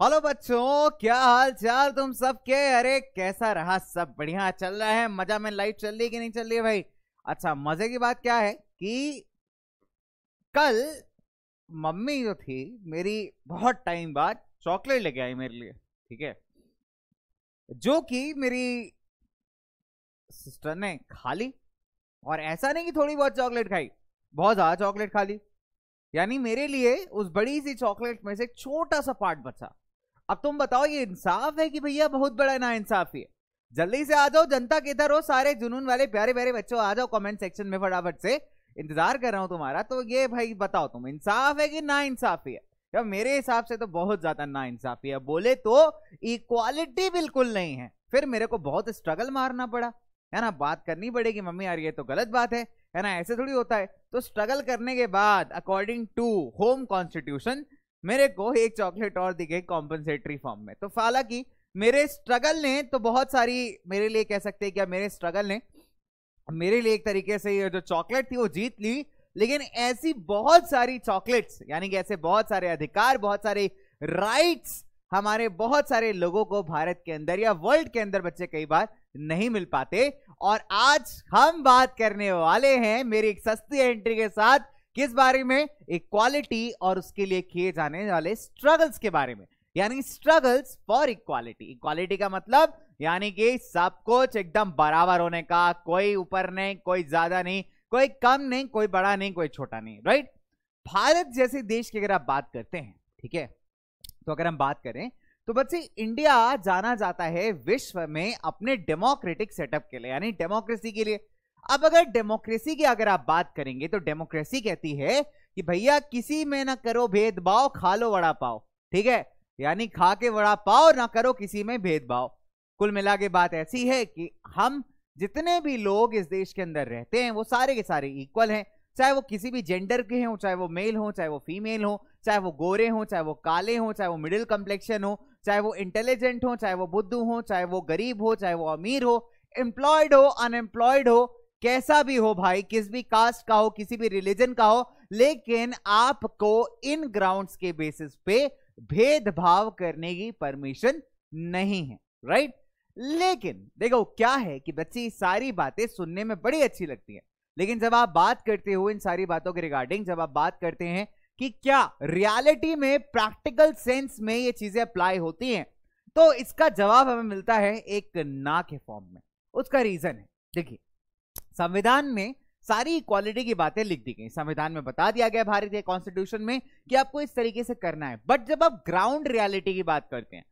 Hello बच्चों क्या हाल चाल तुम सब के अरे कैसा रहा सब बढ़िया चल रहा है मजा में लाइट चल रही कि नहीं चल रही है भाई अच्छा मजे की बात क्या है कि कल मम्मी जो थी मेरी बहुत टाइम बाद चॉकलेट लेके आई मेरे लिए ठीक है जो कि मेरी सिस्टर ने खा ली और ऐसा नहीं कि थोड़ी बहुत चॉकलेट खाई बहुत ज़्यादा चॉकलेट खा ली यानी मेरे लिए उस बड़ी सी चॉकलेट में से छोटा सा पार्ट बचा अब तुम बताओ ये इंसाफ है कि भैया बहुत बड़ा ना इंसाफी है जल्दी से आ जाओ जनता किधर हो सारे जुनून वाले प्यारे प्यारे बच्चों आ जाओ कमेंट सेक्शन में फटाफट से इंतजार कर रहा हूँ तुम्हारा तो ये भाई बताओ तुम इंसाफ है कि ना इंसाफी है या मेरे हिसाब से तो बहुत ज्यादा ना इंसाफी है बोले तो इक्वालिटी बिल्कुल नहीं है फिर मेरे को बहुत स्ट्रगल मारना पड़ा है ना बात करनी पड़ेगी मम्मी यार ये तो गलत बात है है ना ऐसे थोड़ी होता है तो स्ट्रगल करने के बाद अकॉर्डिंग टू होम कॉन्स्टिट्यूशन मेरे को एक चॉकलेट और दिखे कॉम्पनसेटरी फॉर्म में तो हालांकि मेरे स्ट्रगल ने तो बहुत सारी मेरे लिए कह सकते हैं क्या मेरे स्ट्रगल ने मेरे लिए एक तरीके से ये जो चॉकलेट थी वो जीत ली लेकिन ऐसी बहुत सारी चॉकलेट्स यानी कि ऐसे बहुत सारे अधिकार बहुत सारे राइट्स हमारे बहुत सारे लोगों को भारत के अंदर या वर्ल्ड के अंदर बच्चे कई बार नहीं मिल पाते और आज हम बात करने वाले हैं मेरी एक सस्ती एंट्री के साथ किस बारे में इक्वालिटी और उसके लिए किए जाने वाले स्ट्रगल्स के बारे में यानी स्ट्रगल्स फॉर इक्वालिटी इक्वालिटी का मतलब यानी कि सब कुछ एकदम बराबर होने का कोई ऊपर नहीं कोई ज्यादा नहीं कोई कम नहीं कोई बड़ा नहीं कोई छोटा नहीं राइट भारत जैसे देश की अगर आप बात करते हैं ठीक है तो अगर हम बात करें तो बच्चे इंडिया जाना जाता है विश्व में अपने डेमोक्रेटिक सेटअप के लिए यानी डेमोक्रेसी के लिए अब अगर डेमोक्रेसी की अगर आप बात करेंगे तो डेमोक्रेसी कहती है कि भैया किसी में ना करो भेदभाव खा लो वड़ा पाओ ठीक है यानी खा के वड़ा पाओ ना करो किसी में भेदभाव कुल मिला के बात ऐसी है कि हम जितने भी लोग इस देश के अंदर रहते हैं वो सारे के सारे इक्वल हैं चाहे वो किसी भी जेंडर के हों चाहे वो मेल हो चाहे वो फीमेल हो चाहे वो गोरे हों चाहे वो काले हों चाहे वो मिडिल कम्प्लेक्शन हो चाहे वो इंटेलिजेंट हो चाहे वो बुद्धू हो चाहे वो गरीब हो चाहे वो अमीर हो एम्प्लॉयड हो अनएम्प्लॉयड हो कैसा भी हो भाई किस भी कास्ट का हो किसी भी रिलीजन का हो लेकिन आपको इन ग्राउंड्स के बेसिस पे भेदभाव करने की परमिशन नहीं है राइट लेकिन देखो क्या है कि बच्ची सारी बातें सुनने में बड़ी अच्छी लगती है लेकिन जब आप बात करते हो इन सारी बातों के रिगार्डिंग जब आप बात करते हैं कि क्या रियलिटी में प्रैक्टिकल सेंस में ये चीजें अप्लाई होती हैं तो इसका जवाब हमें मिलता है एक ना के फॉर्म में उसका रीजन है देखिए संविधान में सारी इक्वालिटी की बातें लिख दी गई संविधान में बता दिया गया भारतीय कॉन्स्टिट्यूशन में कि आपको इस तरीके से करना है बट जब आप ग्राउंड रियलिटी की बात करते हैं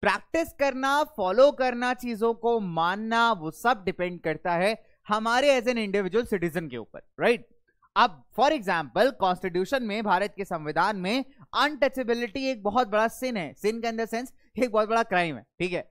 प्रैक्टिस करना फॉलो करना चीजों को मानना वो सब डिपेंड करता है हमारे एज एन इंडिविजुअल सिटीजन के ऊपर राइट अब फॉर एग्जाम्पल कॉन्स्टिट्यूशन में भारत के संविधान में अनटचेबिलिटी एक बहुत बड़ा सिन है सिन के अंदर सेंस एक बहुत बड़ा क्राइम है ठीक है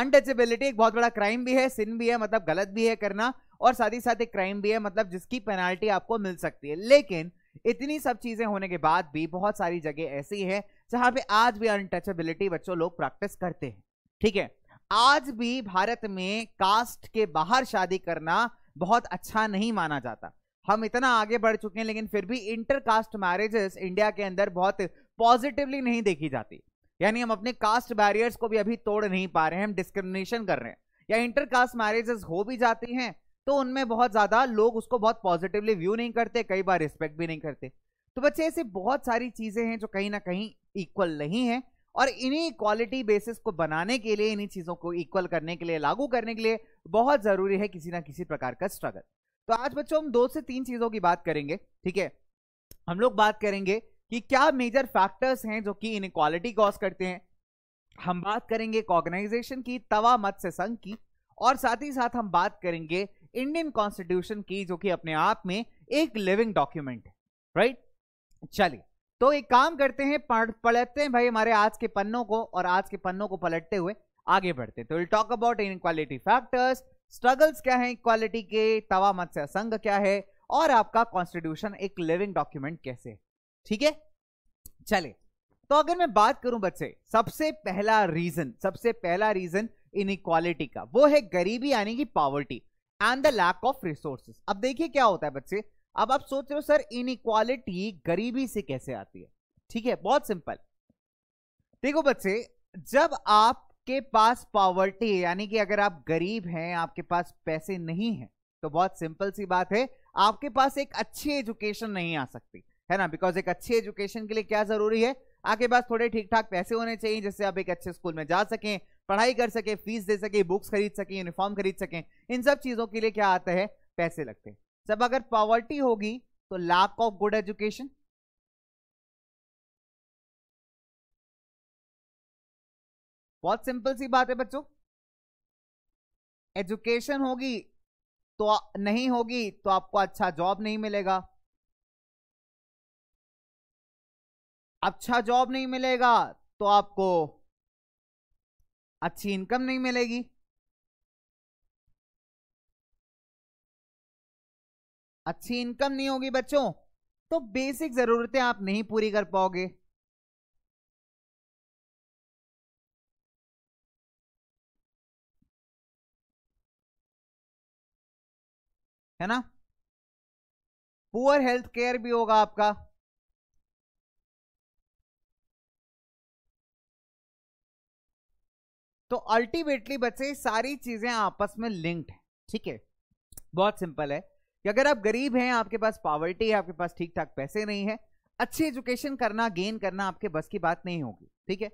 अनटचेबिलिटी एक बहुत बड़ा क्राइम भी है सिन भी है मतलब गलत भी है करना और साथ ही साथ एक क्राइम भी है मतलब जिसकी पेनाल्टी आपको मिल सकती है लेकिन इतनी सब चीजें होने के बाद भी बहुत सारी जगह ऐसी है जहां पे आज भी अनटचेबिलिटी बच्चों लोग प्रैक्टिस करते हैं ठीक है आज भी भारत में कास्ट के बाहर शादी करना बहुत अच्छा नहीं माना जाता हम इतना आगे बढ़ चुके हैं लेकिन फिर भी इंटर कास्ट मैरिजेस इंडिया के अंदर बहुत पॉजिटिवली नहीं देखी जाती यानी हम अपने कास्ट बैरियर्स को भी अभी तोड़ नहीं पा रहे हैं हम डिस्क्रिमिनेशन कर रहे हैं या इंटर कास्ट मैरिजेस हो भी जाती हैं तो उनमें बहुत ज़्यादा लोग उसको बहुत पॉजिटिवली व्यू नहीं करते कई बार रिस्पेक्ट भी नहीं करते तो बच्चे ऐसे बहुत सारी चीज़ें हैं जो कहीं ना कहीं इक्वल नहीं है और इन्हीं इक्वालिटी बेसिस को बनाने के लिए इन्हीं चीज़ों को इक्वल करने के लिए लागू करने के लिए बहुत ज़रूरी है किसी ना किसी प्रकार का स्ट्रगल तो आज बच्चों हम दो से तीन चीज़ों की बात करेंगे ठीक है हम लोग बात करेंगे कि क्या मेजर फैक्टर्स हैं जो कि इक्वालिटी कॉज करते हैं हम बात करेंगे ऑर्गेनाइजेशन की तवा मत से संघ की और साथ ही साथ हम बात करेंगे इंडियन कॉन्स्टिट्यूशन की जो कि अपने आप में एक लिविंग डॉक्यूमेंट है राइट चलिए तो एक काम करते हैं पढ़ पलटते हैं भाई हमारे आज के पन्नों को और आज के पन्नों को पलटते हुए आगे बढ़ते हैं तो will talk about inequality factors struggles क्या है इक्वालिटी के तवा मत से असंग क्या है और आपका कॉन्स्टिट्यूशन एक लिविंग डॉक्यूमेंट कैसे ठीक है चले तो अगर मैं बात करूं बच्चे सबसे पहला रीजन सबसे पहला रीजन इन का वो है गरीबी यानी कि poverty and the lack of resources अब देखिए क्या होता है बच्चे अब आप सोच रहे हो सर इन गरीबी से कैसे आती है ठीक है बहुत सिंपल देखो बच्चे जब आपके पास पॉवर्टी यानी कि अगर आप गरीब हैं आपके पास पैसे नहीं हैं तो बहुत सिंपल सी बात है आपके पास एक अच्छी एजुकेशन नहीं आ सकती है ना बिकॉज एक अच्छी एजुकेशन के लिए क्या जरूरी है आपके पास थोड़े ठीक ठाक पैसे होने चाहिए जिससे आप एक अच्छे स्कूल में जा सकें पढ़ाई कर सके फीस दे सके बुक्स खरीद सके यूनिफॉर्म खरीद सके इन सब चीज़ों के लिए क्या आता है पैसे लगते हैं जब अगर पॉवर्टी होगी तो लैक ऑफ गुड एजुकेशन बहुत सिंपल सी बात है बच्चों एजुकेशन होगी तो नहीं होगी तो आपको अच्छा जॉब नहीं मिलेगा अच्छा जॉब नहीं मिलेगा तो आपको अच्छी इनकम नहीं मिलेगी अच्छी इनकम नहीं होगी बच्चों तो बेसिक जरूरतें आप नहीं पूरी कर पाओगे है ना पुअर हेल्थ केयर भी होगा आपका तो अल्टीमेटली बच्चे सारी चीज़ें आपस में लिंक्ड है ठीक है बहुत सिंपल है कि अगर आप गरीब हैं आपके पास पावर्टी है आपके पास ठीक ठाक पैसे नहीं है अच्छी एजुकेशन करना गेन करना आपके बस की बात नहीं होगी ठीक है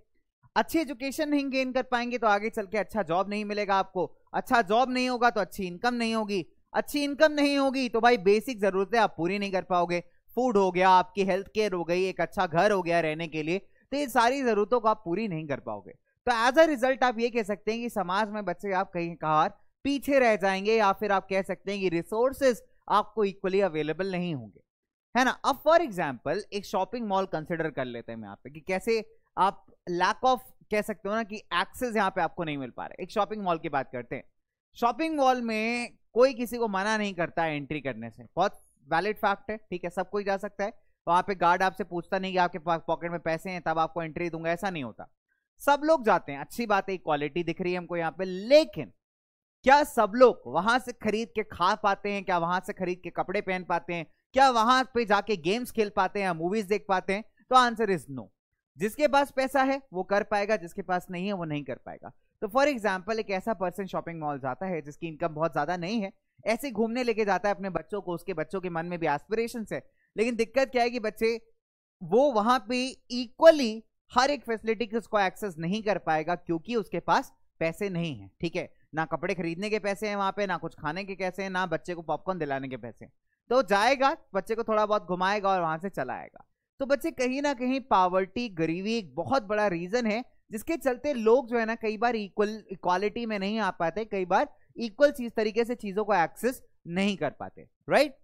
अच्छी एजुकेशन नहीं गेन कर पाएंगे तो आगे चल के अच्छा जॉब नहीं मिलेगा आपको अच्छा जॉब नहीं होगा तो अच्छी इनकम नहीं होगी अच्छी इनकम नहीं होगी तो भाई बेसिक ज़रूरतें आप पूरी नहीं कर पाओगे फूड हो गया आपकी हेल्थ केयर हो गई एक अच्छा घर हो गया रहने के लिए तो ये सारी ज़रूरतों को आप पूरी नहीं कर पाओगे तो एज अ रिजल्ट आप ये कह सकते हैं कि समाज में बच्चे आप कहीं कहार पीछे रह जाएंगे या फिर आप कह सकते हैं कि रिसोर्सेज आपको इक्वली अवेलेबल नहीं होंगे है ना अब फॉर एग्जाम्पल एक शॉपिंग मॉल कंसिडर कर लेते हैं यहाँ पे कि कैसे आप लैक ऑफ कह सकते हो ना कि एक्सेस यहाँ पे आपको नहीं मिल पा रहा एक शॉपिंग मॉल की बात करते हैं शॉपिंग मॉल में कोई किसी को मना नहीं करता है एंट्री करने से बहुत वैलिड फैक्ट है ठीक है सब कोई जा सकता है वहाँ पे गार्ड आपसे पूछता नहीं कि आपके पॉकेट में पैसे हैं तब आपको एंट्री दूंगा ऐसा नहीं होता सब लोग जाते हैं अच्छी बात है क्वालिटी दिख रही है हमको यहाँ पे लेकिन क्या सब लोग वहां से खरीद के खा पाते हैं क्या वहां से खरीद के कपड़े पहन पाते हैं क्या वहां पे जाके गेम्स खेल पाते हैं मूवीज देख पाते हैं तो आंसर इज नो जिसके पास पैसा है वो कर पाएगा जिसके पास नहीं है वो नहीं कर पाएगा तो फॉर एग्जाम्पल एक ऐसा पर्सन शॉपिंग मॉल जाता है जिसकी इनकम बहुत ज्यादा नहीं है ऐसे घूमने लेके जाता है अपने बच्चों को उसके बच्चों के मन में भी एस्पिरेशन है लेकिन दिक्कत क्या है कि बच्चे वो वहां पे इक्वली हर एक फैसिलिटी उसको एक्सेस नहीं कर पाएगा क्योंकि उसके पास पैसे नहीं है ठीक है ना कपड़े खरीदने के पैसे हैं वहां पे ना कुछ खाने के पैसे हैं ना बच्चे को पॉपकॉर्न दिलाने के पैसे तो जाएगा बच्चे को थोड़ा बहुत घुमाएगा और वहां से चला आएगा तो बच्चे कहीं ना कहीं पावर्टी गरीबी एक बहुत बड़ा रीजन है जिसके चलते लोग जो है ना कई बार इक्वल इक्वालिटी में नहीं आ पाते कई बार इक्वल चीज तरीके से चीजों को एक्सेस नहीं कर पाते राइट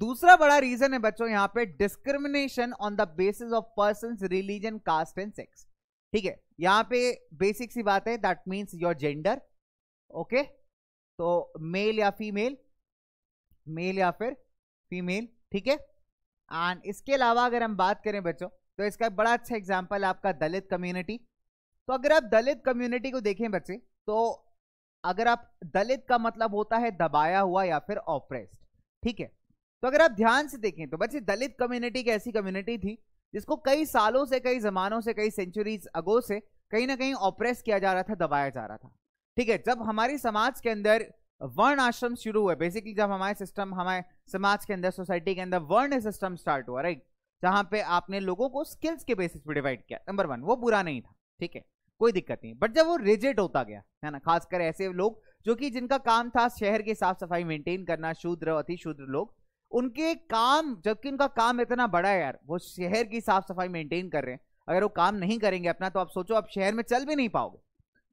दूसरा बड़ा रीजन है बच्चों यहाँ पे discrimination on the basis of person religion caste and sex ठीक है यहाँ पे बेसिक सी बात है that means your gender okay तो मेल या फीमेल मेल या फिर फीमेल ठीक है एंड इसके अलावा अगर हम बात करें बच्चों तो इसका बड़ा अच्छा एग्जाम्पल आपका दलित कम्युनिटी तो अगर आप दलित कम्युनिटी को देखें बच्चे तो अगर आप दलित का मतलब होता है दबाया हुआ या फिर ऑप्रेस्ड ठीक है तो अगर आप ध्यान से देखें तो बच्चे दलित कम्युनिटी एक ऐसी कम्युनिटी थी जिसको कई सालों से कई जमानों से कई सेंचुरीज अगो से कहीं ना कहीं ऑप्रेस किया जा रहा था दबाया जा रहा था ठीक है जब हमारी समाज के अंदर वर्ण आश्रम शुरू हुए बेसिकली जब हमारे सिस्टम हमारे समाज के अंदर सोसाइटी के अंदर वर्ण सिस्टम स्टार्ट हुआ राइट जहां पे आपने लोगों को स्किल्स के बेसिस पे डिवाइड किया नंबर वन वो बुरा नहीं था ठीक है कोई दिक्कत नहीं बट जब वो रिजेट होता गया है ना खासकर ऐसे लोग जो कि जिनका काम था शहर की साफ सफाई मेंटेन करना शूद्र अति शूद्र लोग उनके काम जबकि उनका काम इतना बड़ा है यार वो शहर की साफ सफाई मेंटेन कर रहे हैं अगर वो काम नहीं करेंगे अपना तो आप सोचो आप शहर में चल भी नहीं पाओगे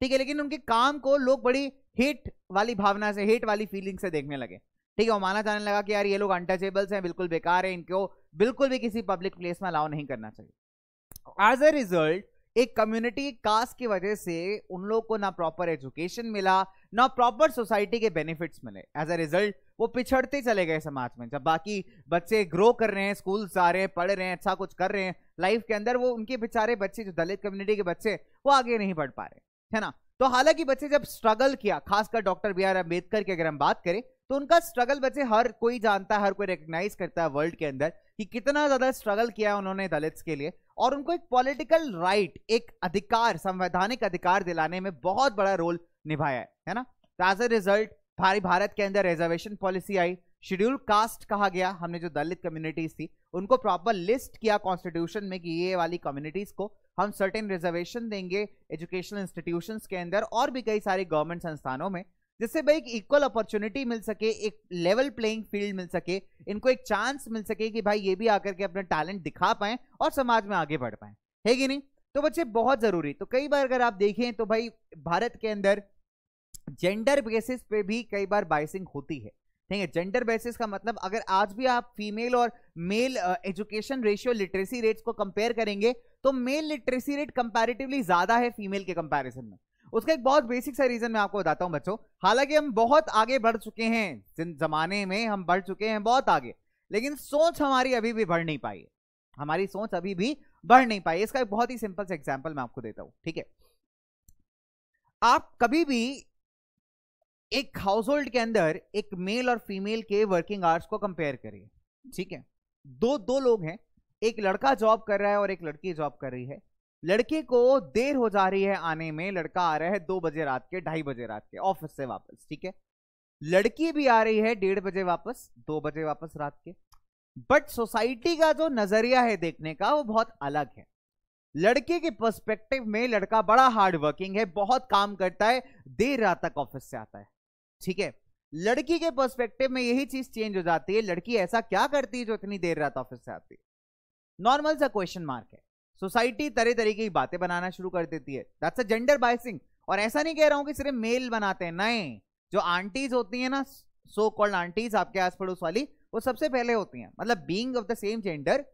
ठीक है लेकिन उनके काम को लोग बड़ी हिट वाली भावना से हिट वाली फीलिंग से देखने लगे ठीक है वो माना जाने लगा कि यार ये लोग अनटचेबल्स हैं बिल्कुल बेकार है इनको बिल्कुल भी किसी पब्लिक प्लेस में अलाउ नहीं करना चाहिए एज ए रिजल्ट एक कम्युनिटी कास्ट की वजह से उन लोगों को ना प्रॉपर एजुकेशन मिला ना प्रॉपर सोसाइटी के बेनिफिट्स मिले एज अ रिजल्ट वो पिछड़ते चले गए समाज में जब बाकी बच्चे ग्रो कर रहे हैं स्कूल जा रहे हैं पढ़ रहे हैं अच्छा कुछ कर रहे हैं लाइफ के अंदर वो उनके बेचारे बच्चे जो दलित कम्युनिटी के बच्चे वो आगे नहीं बढ़ पा रहे है ना तो हालांकि बच्चे जब स्ट्रगल किया खासकर डॉक्टर बी आर अम्बेडकर की अगर हम बात करें तो उनका स्ट्रगल बच्चे हर कोई जानता है हर कोई रिकग्नाइज करता है वर्ल्ड के अंदर कि कितना ज्यादा स्ट्रगल किया है उन्होंने दलित के लिए और उनको एक पॉलिटिकल राइट right, एक अधिकार संवैधानिक अधिकार दिलाने में बहुत बड़ा रोल निभाया है है ना तो एज ए रिजल्ट भारी भारत के अंदर रिजर्वेशन पॉलिसी आई शेड्यूल कास्ट कहा गया हमने जो दलित कम्युनिटीज थी उनको प्रॉपर लिस्ट किया कॉन्स्टिट्यूशन में कि ये वाली कम्युनिटीज को हम सर्टेन रिजर्वेशन देंगे एजुकेशनल इंस्टीट्यूशन के अंदर और भी कई सारे गवर्नमेंट संस्थानों में जिससे भाई एक इक्वल अपॉर्चुनिटी मिल सके एक लेवल प्लेइंग फील्ड मिल सके इनको एक चांस मिल सके कि भाई ये भी आकर के अपना टैलेंट दिखा पाएं और समाज में आगे बढ़ पाएं है कि नहीं तो बच्चे बहुत ज़रूरी तो कई बार अगर आप देखें तो भाई भारत के अंदर जेंडर बेसिस पे भी कई बार बाइसिंग होती है ठीक है जेंडर बेसिस का मतलब अगर आज भी आप फीमेल और male education ratio literacy rates को कंपेयर करेंगे तो मेल लिटरेसी रेट कंपैरेटिवली ज़्यादा है फीमेल के कंपैरिजन में उसका एक बहुत बेसिक सा रीज़न मैं आपको बताता हूं बच्चों हालांकि हम बहुत आगे बढ़ चुके हैं जिन जमाने में हम बढ़ चुके हैं बहुत आगे लेकिन सोच हमारी अभी भी बढ़ नहीं पाई है हमारी सोच अभी भी बढ़ नहीं पाई इसका एक बहुत ही सिंपल सा एग्जाम्पल मैं आपको देता हूं ठीक है आप कभी भी एक हाउस होल्ड के अंदर एक मेल और फीमेल के वर्किंग आवर्स को कंपेयर करिए ठीक है दो दो लोग हैं एक लड़का जॉब कर रहा है और एक लड़की जॉब कर रही है लड़के को देर हो जा रही है आने में लड़का आ रहा है दो बजे रात के ढाई बजे रात के ऑफिस से वापस ठीक है लड़की भी आ रही है डेढ़ बजे वापस दो बजे वापस रात के बट सोसाइटी का जो नजरिया है देखने का वो बहुत अलग है लड़के के पर्सपेक्टिव में लड़का बड़ा हार्ड वर्किंग है बहुत काम करता है देर रात तक ऑफिस से आता है ठीक है लड़की के पर्सपेक्टिव में यही चीज चेंज हो जाती है लड़की ऐसा क्या करती है जो इतनी देर रात ऑफिस से आती है नॉर्मल सा क्वेश्चन मार्क है सोसाइटी तरह तरीके की बातें बनाना शुरू कर देती है दैट्स अ जेंडर बाइसिंग और ऐसा नहीं कह रहा हूं कि सिर्फ मेल बनाते हैं नहीं जो आंटीज होती है ना सो कॉल्ड आंटीज आपके आस पड़ोस वाली वो सबसे पहले होती हैं मतलब being of the same gender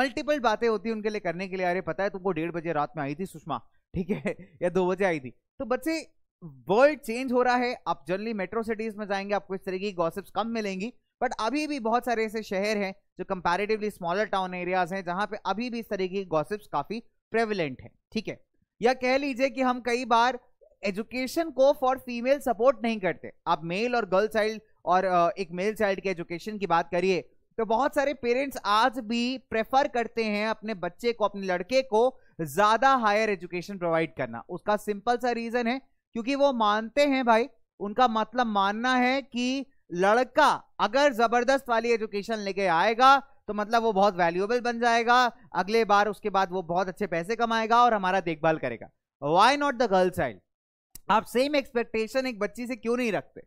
multiple बातें होती हैं उनके लिए करने के लिए अरे पता है तुमको डेढ़ बजे रात में आई थी सुषमा ठीक है या दो बजे आई थी तो बच्चे वर्ल्ड चेंज हो रहा है आप जनरली मेट्रो सिटीज में जाएंगे आपको इस तरह की गॉसिप्स कम मिलेंगी बट अभी भी बहुत सारे ऐसे शहर हैं जो कंपैरेटिवली स्मॉलर टाउन एरियाज हैं जहां पे अभी भी इस तरीके की गॉसिप्स काफ़ी प्रेविलेंट है ठीक है या कह लीजिए कि हम कई बार एजुकेशन को फॉर फीमेल सपोर्ट नहीं करते आप मेल और गर्ल चाइल्ड और एक मेल चाइल्ड के एजुकेशन की बात करिए तो बहुत सारे पेरेंट्स आज भी प्रेफर करते हैं अपने बच्चे को अपने लड़के को ज़्यादा हायर एजुकेशन प्रोवाइड करना उसका सिंपल सा रीज़न है क्योंकि वो मानते हैं भाई उनका मतलब मानना है कि लड़का अगर जबरदस्त वाली एजुकेशन लेके आएगा तो मतलब वो बहुत वैल्यूएबल बन जाएगा अगले बार उसके बाद वो बहुत अच्छे पैसे कमाएगा और हमारा देखभाल करेगा why not the girl child आप सेम एक्सपेक्टेशन एक बच्ची से क्यों नहीं रखते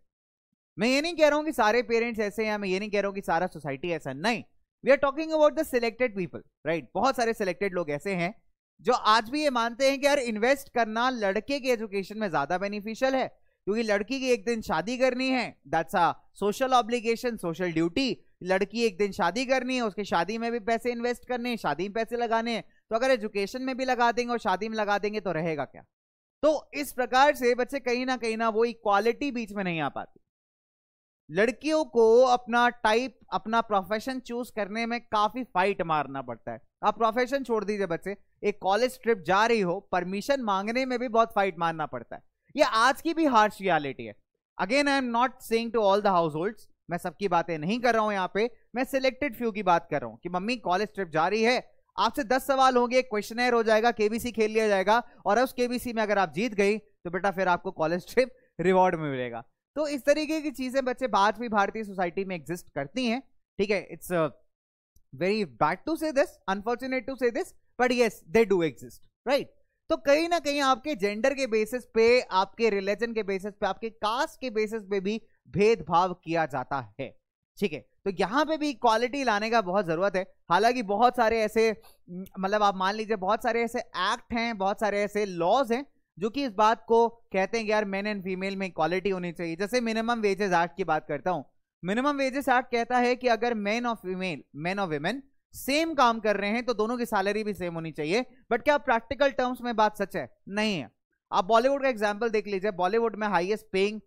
मैं ये नहीं कह रहा हूं कि सारे पेरेंट्स ऐसे हैं मैं ये नहीं कह रहा हूं कि सारा सोसाइटी ऐसा नहीं we are talking about the selected people right बहुत सारे सिलेक्टेड लोग ऐसे हैं जो आज भी ये मानते हैं कि यार इन्वेस्ट करना लड़के के एजुकेशन में ज्यादा बेनिफिशियल है क्योंकि लड़की की एक दिन शादी करनी है that's a social obligation social duty लड़की एक दिन शादी करनी है उसके शादी में भी पैसे इन्वेस्ट करने हैं शादी में पैसे लगाने हैं तो अगर एजुकेशन में भी लगा देंगे और शादी में लगा देंगे तो रहेगा क्या तो इस प्रकार से बच्चे कहीं ना कहीं ना वो इक्वालिटी बीच में नहीं आ पाती लड़कियों को अपना टाइप अपना प्रोफेशन चूज करने में काफी फाइट मारना पड़ता है आप प्रोफेशन छोड़ दीजिए बच्चे एक कॉलेज ट्रिप जा रही हो परमिशन मांगने में भी बहुत फाइट मारना पड़ता है ये आज की भी हार्श रियालिटी है again I am not saying to all the household मैं सबकी बातें नहीं कर रहा हूं यहाँ पे मैं सिलेक्टेड फ्यू की बात कर रहा हूँ कि मम्मी कॉलेज ट्रिप जा रही है आपसे दस सवाल होंगे क्वेश्चन हो जाएगा केबीसी खेल लिया जाएगा और उस केबीसी में अगर आप जीत गई तो बेटा फिर आपको कॉलेज ट्रिप रिवॉर्ड में मिलेगा तो इस तरीके की चीज़ें बच्चे बात भी भारतीय सोसाइटी में एग्जिस्ट करती हैं ठीक है it's very bad to say this unfortunate to say this but yes they do exist right तो कहीं ना कहीं आपके जेंडर के बेसिस पे आपके रिलीजन के बेसिस पे आपके कास्ट के बेसिस पे भी भेदभाव किया जाता है ठीक है तो यहाँ पे भी इक्वालिटी लाने का बहुत ज़रूरत है हालांकि बहुत सारे ऐसे मतलब आप मान लीजिए बहुत सारे ऐसे एक्ट हैं बहुत सारे ऐसे लॉज हैं जो कि इस बात को कहते हैं कि यार मेन एंड फीमेल में इक्वालिटी होनी चाहिए जैसे मिनिमम वेजेस एक्ट की बात करता हूँ मिनिमम वेजेस एक्ट कहता है कि अगर मैन और फीमेल मैन और वेमेन सेम काम कर रहे हैं तो दोनों की सैलरी भी सेम होनी चाहिए बट क्या प्रैक्टिकल टर्म्स में बात सच है नहीं है आप बॉलीवुड का एग्जाम्पल देख लीजिए बॉलीवुड में हाइएस्ट पेइंग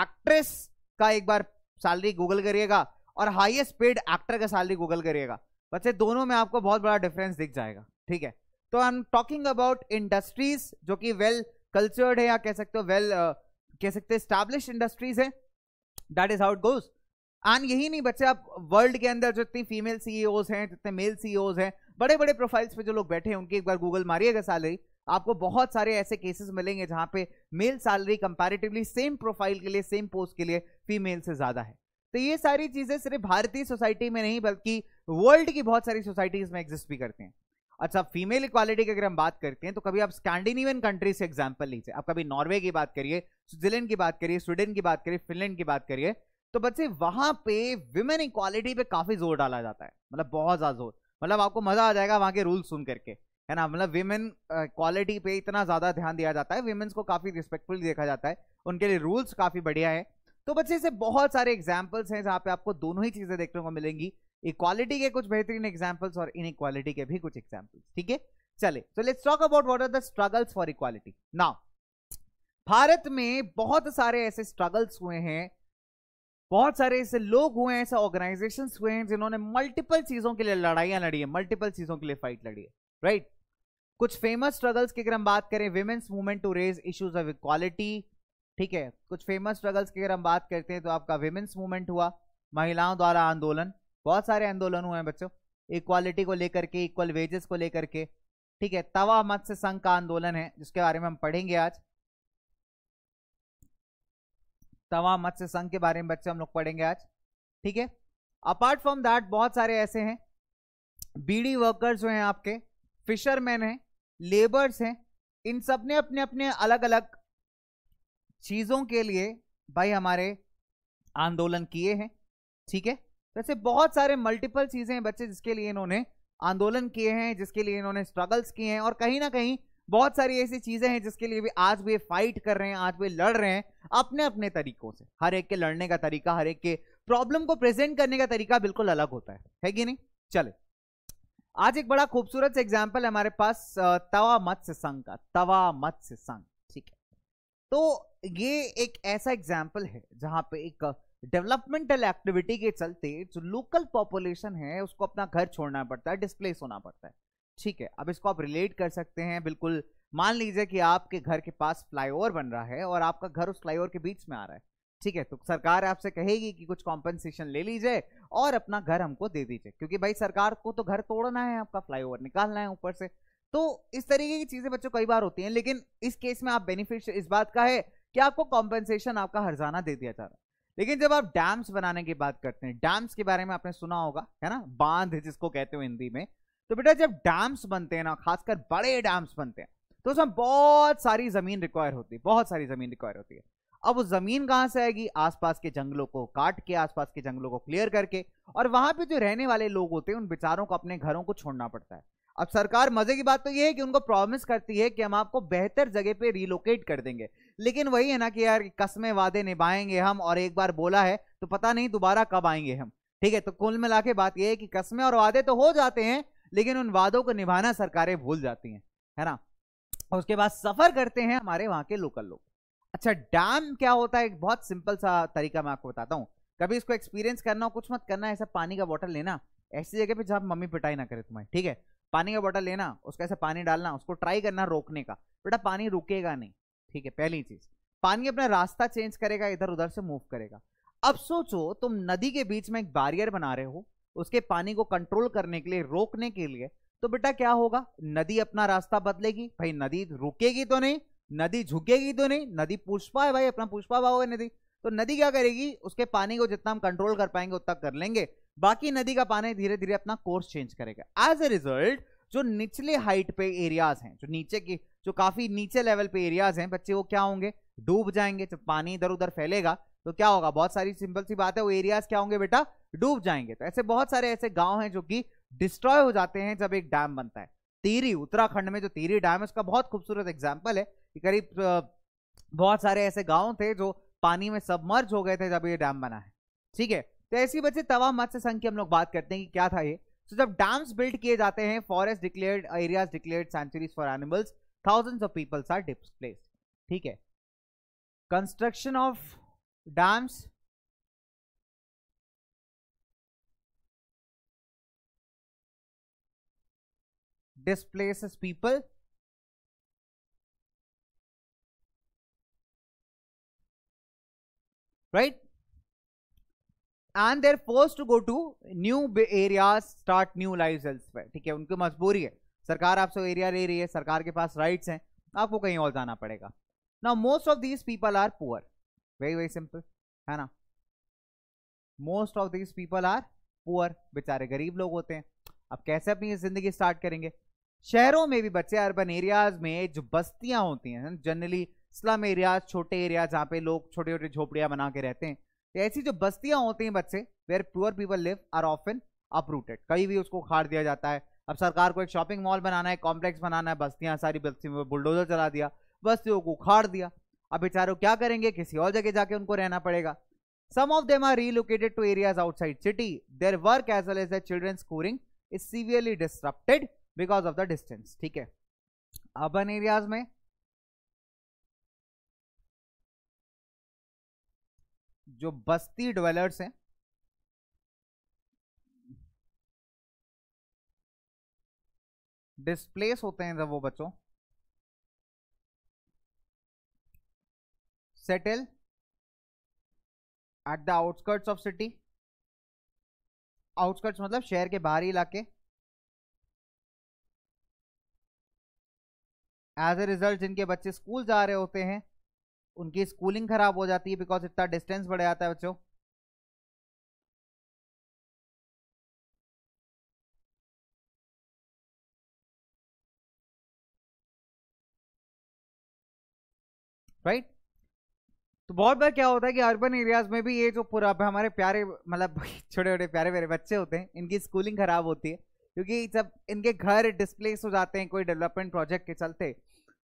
एक्ट्रेस का एक बार सैलरी गूगल करिएगा और हाइएस्ट पेड एक्टर का सैलरी गूगल करिएगा बच्चे दोनों में आपको बहुत बड़ा डिफरेंस दिख जाएगा ठीक है तो I am talking about industries जो कि वेल कल्चर्ड है या कह सकते हो वेल कह सकते स्टैब्लिश इंडस्ट्रीज है that is how it goes on यही नहीं बच्चे आप वर्ल्ड के अंदर जितनी फीमेल सीईओज हैं जितने मेल सीईओज हैं बड़े बड़े प्रोफाइल्स पे जो लोग बैठे हैं उनकी एक बार गूगल मारिएगा सैलरी आपको बहुत सारे ऐसे केसेस मिलेंगे जहां पे male salary comparatively same profile के लिए सेम पोस्ट के लिए फीमेल से ज़्यादा है तो ये सारी चीज़ें सिर्फ भारतीय सोसाइटी में नहीं बल्कि वर्ल्ड की बहुत सारी सोसाइटीज़ में एग्जिस्ट भी करते हैं अच्छा फीमेल इक्वालिटी की अगर हम बात करते हैं तो कभी आप स्कैंडिनेवियन कंट्रीज से एग्जाम्पल लीजिए आप कभी नॉर्वे की बात करिए स्विट्जरलैंड की बात करिए स्वीडन की बात करिए फिनलैंड की बात करिए तो बच्चे वहां पे विमेन इक्वालिटी पे काफी जोर डाला जाता है मतलब बहुत ज्यादा जोर मतलब आपको मजा आ जाएगा वहां के रूल सुन करके है ना मतलब विमेन क्वालिटी पे इतना ज्यादा ध्यान दिया जाता है विमेन्स को काफी रिस्पेक्टफुल देखा जाता है उनके लिए रूल्स काफी बढ़िया है तो बच्चे ऐसे बहुत सारे एग्जाम्पल्स हैं जहाँ पे आपको दोनों ही चीजें देखने को मिलेंगी इक्वालिटी के कुछ बेहतरीन एग्जाम्पल्स और इन इक्वालिटी के भी कुछ एग्जाम्पल्स ठीक है चले so let's talk about what are the struggles for equality now Bharat में बहुत सारे ऐसे स्ट्रगल्स हुए हैं बहुत सारे ऐसे लोग हुए हैं ऐसे ऑर्गेनाइजेशन हुए हैं जिन्होंने मल्टीपल चीजों के लिए लड़ाइयां लड़ी है मल्टीपल चीजों के लिए फाइट लड़ी है राइट कुछ फेमस स्ट्रगल्स की अगर हम बात करें women's movement to raise issues of equality ठीक है कुछ फेमस स्ट्रगल्स की अगर हम बात करते हैं तो आपका विमेन्स मूवमेंट हुआ महिलाओं द्वारा आंदोलन बहुत सारे आंदोलन हुए हैं बच्चों इक्वालिटी को लेकर के इक्वल वेजेस को लेकर के ठीक है तवा मत्स्य संघ का आंदोलन है जिसके बारे में हम पढ़ेंगे आज तवा मत्स्य संघ के बारे में बच्चे हम लोग पढ़ेंगे आज ठीक है अपार्ट फ्रॉम दैट बहुत सारे ऐसे हैं बीडी वर्कर्स जो हैं आपके फिशरमैन हैं लेबर्स हैं इन सब ने अपने अपने अलग अलग चीज़ों के लिए भाई हमारे आंदोलन किए हैं ठीक है वैसे बहुत सारे मल्टीपल चीज़ें हैं बच्चे जिसके लिए इन्होंने आंदोलन किए हैं जिसके लिए इन्होंने स्ट्रगल्स किए हैं और कहीं ना कहीं बहुत सारी ऐसी चीजें हैं जिसके लिए भी आज वे फाइट कर रहे हैं आज वे लड़ रहे हैं अपने अपने तरीकों से हर एक के लड़ने का तरीका हर एक के प्रॉब्लम को प्रेजेंट करने का तरीका बिल्कुल अलग होता है है कि नहीं चले आज एक बड़ा खूबसूरत सा एग्जाम्पल हमारे पास तवा मत्स्य संघ का तवा मत्स्य संघ ठीक है तो ये एक ऐसा एग्जाम्पल है जहां पे एक डेवलपमेंटल एक्टिविटी के चलते जो लोकल पॉपुलेशन है उसको अपना घर छोड़ना पड़ता है डिस्प्लेस होना पड़ता है ठीक है अब इसको आप रिलेट कर सकते हैं बिल्कुल मान लीजिए कि आपके घर के पास फ्लाईओवर बन रहा है और आपका घर उस फ्लाईओवर के बीच में आ रहा है ठीक है तो सरकार आपसे कहेगी कि कुछ कॉम्पनसेशन ले लीजिए और अपना घर हमको दे दीजिए क्योंकि भाई सरकार को तो घर तोड़ना है आपका फ्लाईओवर निकालना है ऊपर से तो इस तरीके की चीजें बच्चों कई बार होती हैं लेकिन इस केस में आप बेनिफिट इस बात का है कि आपको कॉम्पनसेशन आपका हरजाना दे दिया जा रहा है लेकिन जब आप डैम्स बनाने की बात करते हैं डैम्स के बारे में आपने सुना होगा है ना बांध जिसको कहते हो हिंदी में तो बेटा जब डैम्स बनते हैं ना खासकर बड़े डैम्स बनते हैं तो उसमें बहुत सारी ज़मीन रिक्वायर होती है बहुत सारी ज़मीन रिक्वायर होती है अब वो ज़मीन कहाँ से आएगी आसपास के जंगलों को काट के आसपास के जंगलों को क्लियर करके और वहां पे जो रहने वाले लोग होते हैं उन बेचारों को अपने घरों को छोड़ना पड़ता है अब सरकार मजे की बात तो ये है कि उनको प्रॉमिस करती है कि हम आपको बेहतर जगह पे रिलोकेट कर देंगे लेकिन वही है ना कि यार कस्मे वादे निभाएंगे हम और एक बार बोला है तो पता नहीं दोबारा कब आएंगे हम ठीक है तो कुल मिला के बात यह है कि कस्मे और वादे तो हो जाते हैं लेकिन उन वादों को निभाना सरकारें भूल जाती हैं है ना और उसके बाद सफर करते हैं हमारे वहां के लोकल लोग अच्छा डैम क्या होता है एक बहुत सिंपल सा तरीका मैं आपको बताता हूँ कभी इसको एक्सपीरियंस करना हो कुछ मत करना ऐसा पानी का बॉटल लेना ऐसी जगह पे जहाँ मम्मी पिटाई ना करे तुम्हारी ठीक है पानी का बॉटल लेना उसका ऐसा पानी डालना उसको ट्राई करना रोकने का बेटा पानी रुकेगा नहीं ठीक है पहली चीज पानी अपना रास्ता चेंज करेगा इधर उधर से मूव करेगा अब सोचो तुम नदी के बीच में एक बैरियर बना रहे हो उसके पानी को कंट्रोल करने के लिए रोकने के लिए तो बेटा क्या होगा नदी अपना रास्ता बदलेगी भाई नदी रुकेगी तो नहीं नदी झुकेगी तो नहीं नदी पुष्पा है भाई अपना पुष्पा भाव है नदी तो नदी क्या करेगी उसके पानी को जितना हम कंट्रोल कर पाएंगे उतना कर लेंगे बाकी नदी का पानी धीरे धीरे अपना कोर्स चेंज करेगा एज ए रिजल्ट जो निचले हाइट पे एरियाज हैं जो नीचे की जो काफी नीचे लेवल पे एरियाज हैं बच्चे वो क्या होंगे डूब जाएंगे जब पानी इधर उधर फैलेगा तो क्या होगा बहुत सारी सिंपल सी बात है वो एरियाज क्या होंगे बेटा डूब जाएंगे तो ऐसे बहुत सारे ऐसे गाँव हैं जो कि डिस्ट्रॉय हो जाते हैं जब एक डैम बनता है तीरी उत्तराखंड में जो तीरी डैम है उसका बहुत खूबसूरत एग्जाम्पल है कि करीब बहुत सारे ऐसे गाँव थे जो पानी में सबमर्ज हो गए थे जब ये डैम बना है ठीक है तो ऐसी बच्चे तवा मत्स्य संघ की हम लोग बात करते हैं कि क्या था ये तो जब डैम्स बिल्ड किए जाते हैं forest declared areas declared sanctuaries for animals thousands of peoples are displaced ठीक है construction of dams displaces people right and they're forced to go to new areas start new lives elsewhere ठीक है उनकी मजबूरी है सरकार आपसे एरिया ले रही है सरकार के पास राइट्स हैं आपको कहीं और जाना पड़ेगा ना most of these people are poor very very simple है ना most of these people are poor बेचारे गरीब लोग होते हैं अब कैसे अपनी जिंदगी स्टार्ट करेंगे शहरों में भी बच्चे अर्बन एरियाज में जो बस्तियां होती हैं जनरली स्लम एरियाज छोटे एरिया जहाँ पे लोग छोटे छोटे झोपड़ियाँ बना के रहते हैं तो ऐसी जो बस्तियाँ होती हैं बच्चे where poor people live are often uprooted कहीं भी उसको खाड़ दिया जाता है अब सरकार को एक शॉपिंग मॉल बनाना है कॉम्प्लेक्स बनाना है बस्तियाँ सारी बस्ती में बुलडोजर चला दिया बस्तियों को उखाड़ दिया अब बेचारों क्या करेंगे किसी और जगह जाके उनको रहना पड़ेगा some of them are relocated to areas outside city their work as well as a children schooling is severely disrupted because of the distance ठीक है अर्बन एरियाज में जो बस्ती डवेलर्स हैं डिस्प्लेस होते हैं जब वो बच्चों settle at the outskirts of city outskirts मतलब शहर के बाहरी इलाके एज ए रिजल्ट जिनके बच्चे स्कूल जा रहे होते हैं उनकी स्कूलिंग खराब हो जाती है बिकॉज इतना डिस्टेंस बढ़ जाता है बच्चों राइट तो बहुत बार क्या होता है कि अर्बन एरियाज में भी ये जो पूरा हमारे प्यारे मतलब छोटे छोटे प्यारे प्यारे बच्चे होते हैं इनकी स्कूलिंग खराब होती है क्योंकि जब इनके घर डिस्प्लेस हो जाते हैं कोई डेवलपमेंट प्रोजेक्ट के चलते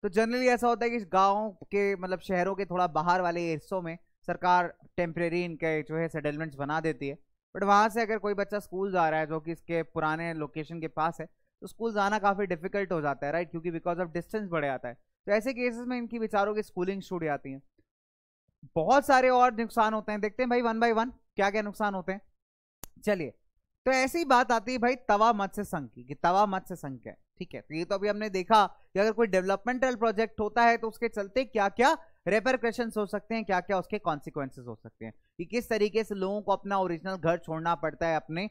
तो जनरली ऐसा होता है कि गाँव के मतलब शहरों के थोड़ा बाहर वाले हिस्सों में सरकार टेम्प्रेरी इनके जो है सेटलमेंट्स बना देती है बट वहाँ से अगर कोई बच्चा स्कूल जा रहा है जो कि इसके पुराने लोकेशन के पास है तो स्कूल जाना काफ़ी डिफिकल्ट हो जाता है राइट क्योंकि बिकॉज ऑफ डिस्टेंस बढ़ जाता है तो ऐसे केसेस में इनकी बेचारों की स्कूलिंग छूट जाती है बहुत सारे और नुकसान होते हैं देखते हैं भाई वन बाई वन क्या क्या नुकसान होते हैं चलिए तो ऐसी बात आती है भाई तवा मत्स्य संघ की कि तवा मत्स्य संघ है ठीक है तो ये तो अभी हमने देखा कि अगर कोई डेवलपमेंटल प्रोजेक्ट होता है तो उसके चलते क्या क्या रेपर हो सकते हैं क्या क्या उसके कॉन्सिक्वेंसेस हो सकते हैं कि किस तरीके से लोगों को अपना ओरिजिनल घर छोड़ना पड़ता है अपने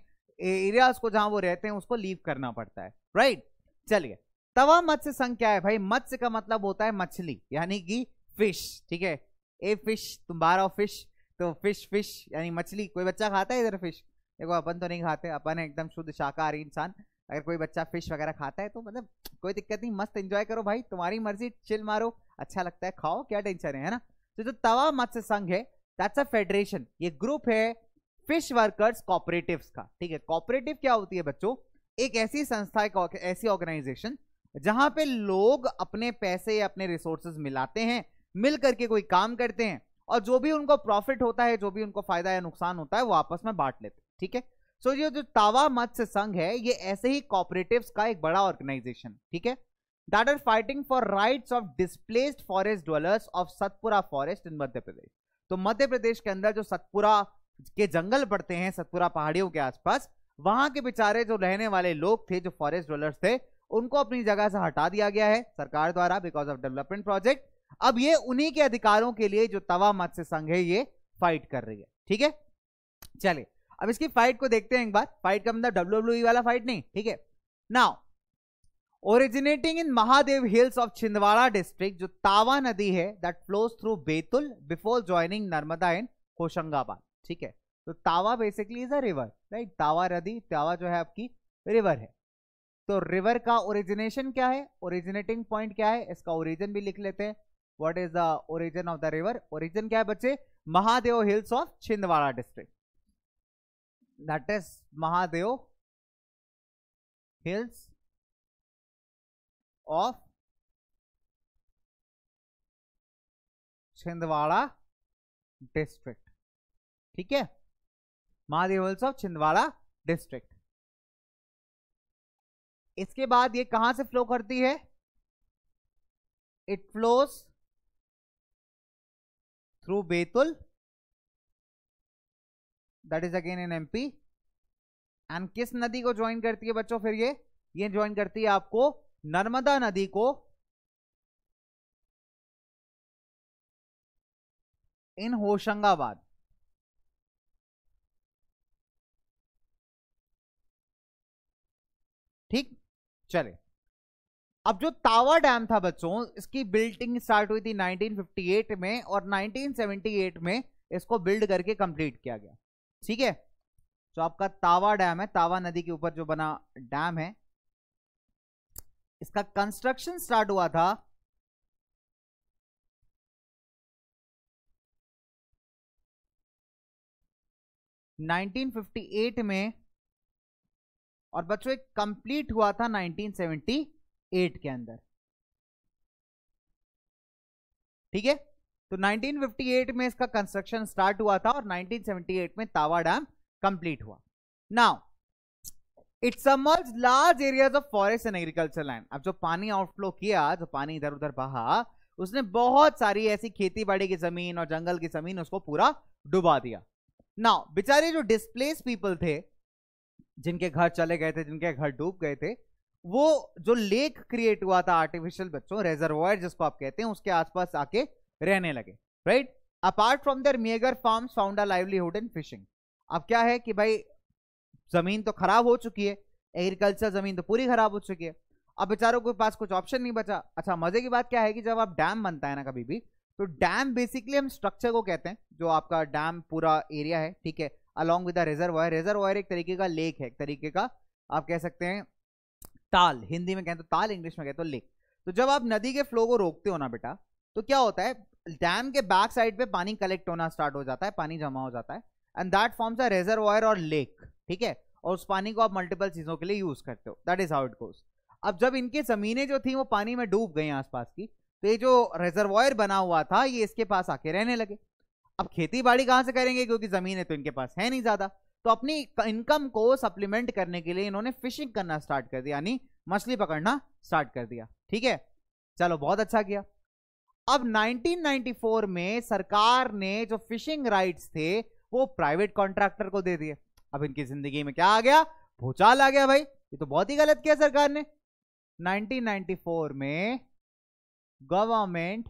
एरियाज को जहां वो रहते हैं उसको लीव करना पड़ता है राइट चलिए तवा मत्स्य संघ क्या है भाई मत्स्य का मतलब होता है मछली यानी कि फिश ठीक है ए फिश तुम बार आओ फिश तो फिश फिश यानी मछली कोई बच्चा खाता है इधर फिश देखो अपन तो नहीं खाते अपन एकदम शुद्ध शाकाहारी इंसान अगर कोई बच्चा फिश वगैरह खाता है तो मतलब कोई दिक्कत नहीं मस्त एंजॉय करो भाई तुम्हारी मर्जी चिल मारो अच्छा लगता है खाओ क्या टेंशन है, है ना तो जो तवा मत्स्य संघ है दैट्स अ फेडरेशन ये ग्रुप है फिश वर्कर्स कॉपरेटिव का ठीक है कॉपरेटिव क्या होती है बच्चों एक ऐसी संस्था एक ऐसी ऑर्गेनाइजेशन जहां पे लोग अपने पैसे या अपने रिसोर्सेज मिलाते हैं मिल करके कोई काम करते हैं और जो भी उनको प्रॉफिट होता है जो भी उनको फायदा या नुकसान होता है वो आपस में बांट लेते हैं ठीक है सो so, ये जो तावा मत्स्य संघ है ये ऐसे ही कॉपरेटिव का एक बड़ा ऑर्गेनाइजेशन ठीक है that are fighting for right of displaced forest dwellers of Satpura forest in Madhya Pradesh तो मध्य प्रदेश के अंदर जो सतपुरा के जंगल पड़ते हैं सतपुरा पहाड़ियों के आसपास वहां के बेचारे जो रहने वाले लोग थे जो फॉरेस्ट डॉलर्स थे उनको अपनी जगह से हटा दिया गया है सरकार द्वारा बिकॉज ऑफ डेवलपमेंट प्रोजेक्ट अब ये उन्हीं के अधिकारों के लिए जो तवा मत्स्य संघ है ये फाइट कर रही है ठीक है चलिए अब इसकी फाइट को देखते हैं एक बार फाइट का मतलब डब्ल्यू e वाला फाइट नहीं ठीक है now originating in Mahadev hills of Chhindwara district जो तावा नदी है that flows through Betul before joining Narmada in Hoshangabad ठीक है तो Tawa basically is a river right Tawa नदी तावा जो है आपकी रिवर है तो रिवर का ओरिजिनेशन क्या है ओरिजिनेटिंग पॉइंट क्या है इसका ओरिजिन भी लिख लेते हैं what is the origin of the river origin क्या है बच्चे Mahadev hills of Chhindwara district that is Mahadev hills of Chhindwara district ठीक है Mahadev hills of Chhindwara district इसके बाद ये कहां से फ्लो करती है it flows through Betul that is again in MP and किस नदी को ज्वाइन करती है बच्चों फिर ये ये ज्वाइन करती है आपको नर्मदा नदी को इन होशंगाबाद ठीक चले अब जो तावा डैम था बच्चों इसकी बिल्डिंग स्टार्ट हुई थी 1958 में और 1978 में इसको बिल्ड करके कंप्लीट किया गया ठीक है जो तो आपका तावा डैम है तावा नदी के ऊपर जो बना डैम है इसका कंस्ट्रक्शन स्टार्ट हुआ था नाइनटीन में और बच्चों एक कंप्लीट हुआ था 1978 एट के अंदर ठीक है तो 1958 में इसका कंस्ट्रक्शन स्टार्ट हुआ था और 1978 में तावा डैम कंप्लीट हुआ now it's large areas of forest and agriculture land अब जो पानी आउटफ्लो किया जो पानी इधर उधर बहा उसने बहुत सारी ऐसी खेती बाड़ी की जमीन और जंगल की जमीन उसको पूरा डुबा दिया नाउ बेचारे जो डिस्प्लेस पीपल थे जिनके घर चले गए थे जिनके घर डूब गए थे वो जो लेक क्रिएट हुआ था आर्टिफिशियल बच्चों रेजरवॉयर जिसको आप कहते हैं उसके आसपास आके रहने लगे right apart from their meagre farm found livelihood in fishing अब क्या है कि भाई जमीन तो खराब हो चुकी है एग्रीकल्चर जमीन तो पूरी खराब हो चुकी है अब बेचारों के पास कुछ ऑप्शन नहीं बचा अच्छा मजे की बात क्या है कि जब आप डैम बनता है ना कभी भी तो डैम बेसिकली हम स्ट्रक्चर को कहते हैं जो आपका डैम पूरा एरिया है ठीक है अलॉन्ग विद द रेजर्वॉयर एक तरीके का लेक है एक तरीके का आप कह सकते हैं ताल हिंदी में कहें तो ताल इंग्लिश में कहें तो लेक तो जब आप नदी के फ्लो को रोकते हो ना बेटा तो क्या होता है डैम के बैक साइड पे पानी कलेक्ट होना स्टार्ट हो जाता है पानी जमा हो जाता है and that forms a reservoir और लेक ठीक है और उस पानी को आप मल्टीपल चीज़ों के लिए यूज़ करते हो that is how it goes अब जब इनके ज़मीनें जो थी वो पानी में डूब गई आसपास की तो ये जो रेजरवायर बना हुआ था ये इसके पास आके रहने लगे अब खेती बाड़ी कहाँ से करेंगे क्योंकि ज़मीनें तो इनके पास है नहीं ज़्यादा तो अपनी इनकम को सप्लीमेंट करने के लिए इन्होंने फिशिंग करना स्टार्ट कर दिया यानी मछली पकड़ना स्टार्ट कर दिया ठीक है चलो बहुत अच्छा किया अब 1994 में सरकार ने जो फिशिंग राइट्स थे वो प्राइवेट कॉन्ट्रैक्टर को दे दिए अब इनकी जिंदगी में क्या आ गया भूचाल आ गया भाई ये तो बहुत ही गलत किया सरकार ने 1994 में government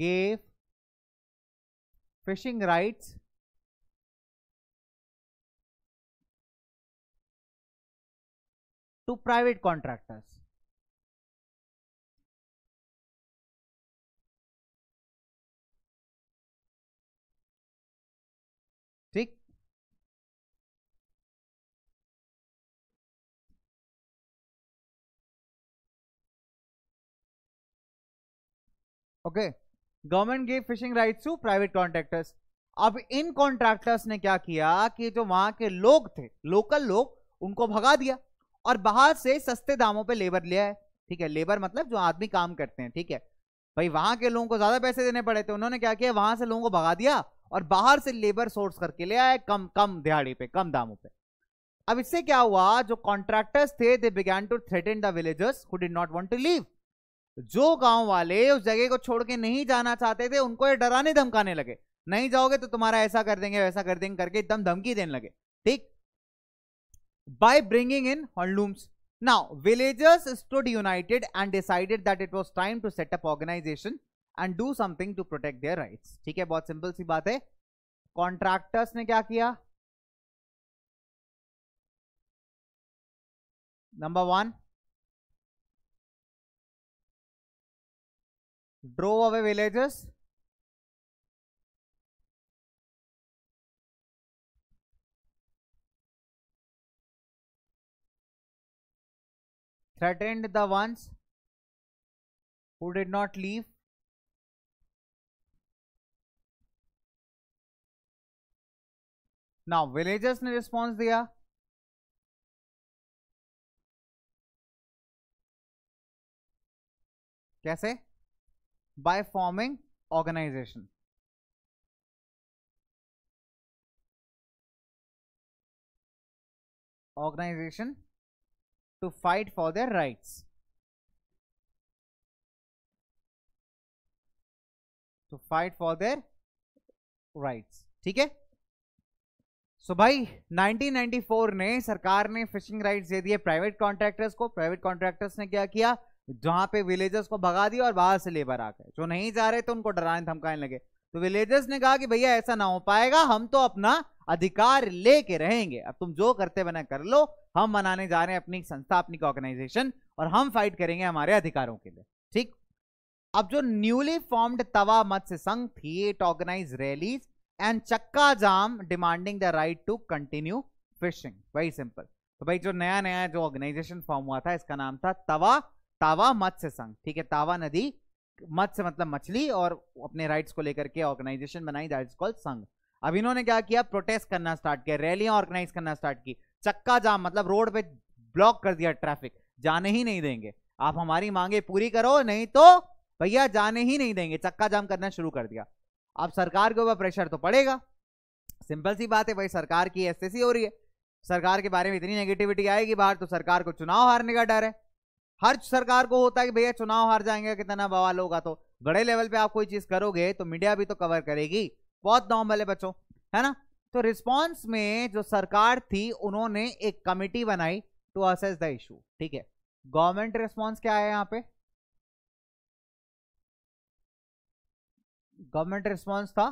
gave fishing rights to private contractors. ठीक okay government gave fishing rights to private contractors अब इन कॉन्ट्रैक्टर्स ने क्या किया कि जो वहां के लोग थे लोकल लोग उनको भगा दिया और बाहर से सस्ते दामों पे लेबर लिया है ठीक है लेबर मतलब जो आदमी काम करते हैं ठीक है भाई वहां के लोगों को ज्यादा पैसे देने पड़े थे तो उन्होंने क्या किया वहां से लोगों को भगा दिया और बाहर से लेबर सोर्स करके ले आए कम कम दिहाड़ी पे कम दामों पे अब इससे क्या हुआ जो कॉन्ट्रैक्टर्स थे they began to threaten the villagers who did not want to leave जो गांव वाले उस जगह को छोड़ के नहीं जाना चाहते थे उनको ये डराने धमकाने लगे नहीं जाओगे तो तुम्हारा ऐसा कर देंगे वैसा कर देंगे करके एकदम धमकी देने लगे ठीक by bringing in Honlooms. Now, villagers stood united and decided that it was time to set up organization and do something to protect their rights. ठीक है बहुत simple सी बात है कॉन्ट्रैक्टर्स ने क्या किया number one drove away villagers threatened the ones who did not leave now villagers ne response diya कैसे by forming organisation organisation to fight for their rights. To fight for their rights. ठीक है सो so, भाई 1994 ने सरकार ने fishing rights दे दिए private contractors को प्राइवेट कॉन्ट्रैक्टर्स ने क्या किया जहां पे विलेजर्स को भगा दिया और बाहर से लेबर आ गए जो नहीं जा रहे तो उनको डराने धमकाने लगे तो विलेजर्स ने कहा कि भैया ऐसा ना हो पाएगा हम तो अपना अधिकार लेके रहेंगे अब तुम जो करते बना कर लो हम मनाने जा रहे हैं अपनी संस्था अपनी ऑर्गेनाइजेशन और हम फाइट करेंगे हमारे अधिकारों के लिए ठीक अब जो न्यूली फॉर्म्ड तवा मत्स्य संघ थी it organise rallies and chakka jam demanding the right to continue fishing very simple तो भाई जो नया नया जो ऑर्गेनाइजेशन फॉर्म हुआ था इसका नाम था तवा तावा मत्स्य संघ ठीक है तावा नदी मत्स्य मतलब मछली और अपने राइट्स को लेकर के ऑर्गेनाइजेशन बनाई दैट इज कॉल्ड संघ अब इन्होंने क्या किया प्रोटेस्ट करना स्टार्ट किया रैलियां ऑर्गेनाइज करना स्टार्ट की चक्का जाम मतलब रोड पे ब्लॉक कर दिया ट्रैफिक जाने ही नहीं देंगे आप हमारी मांगे पूरी करो नहीं तो भैया जाने ही नहीं देंगे चक्का जाम करना शुरू कर दिया अब सरकार के ऊपर प्रेशर तो पड़ेगा सिंपल सी बात है भाई सरकार की एसएससी हो रही है सरकार के बारे में इतनी नेगेटिविटी आएगी बाहर तो सरकार को चुनाव हारने का डर है हर सरकार को होता है कि भैया चुनाव हार जाएंगे कितना बवाल होगा तो बड़े लेवल पे आप कोई चीज करोगे तो मीडिया भी तो कवर करेगी बहुत नॉर्मल है बच्चों है ना तो रिस्पांस में जो सरकार थी उन्होंने एक कमिटी बनाई टू असेस द इशू ठीक है गवर्नमेंट रिस्पांस क्या है यहां पे गवर्नमेंट रिस्पांस था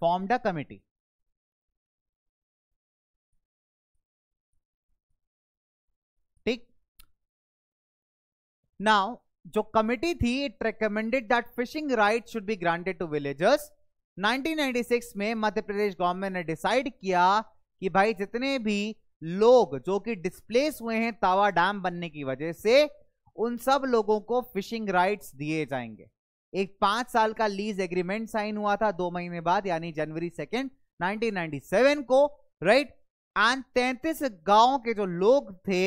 फॉर्म द कमिटी ठीक नाउ जो कमिटी थी it recommended that fishing right should be granted to villagers 1996 में मध्य प्रदेश गवर्नमेंट ने डिसाइड किया कि भाई जितने भी लोग जो कि डिस्प्लेस हुए हैं तावा डैम बनने की वजह से उन सब लोगों को फिशिंग राइट्स दिए जाएंगे एक पांच साल का लीज एग्रीमेंट साइन हुआ था दो महीने बाद यानी जनवरी सेकेंड 1997 को राइट एंड तैतीस गांव के जो लोग थे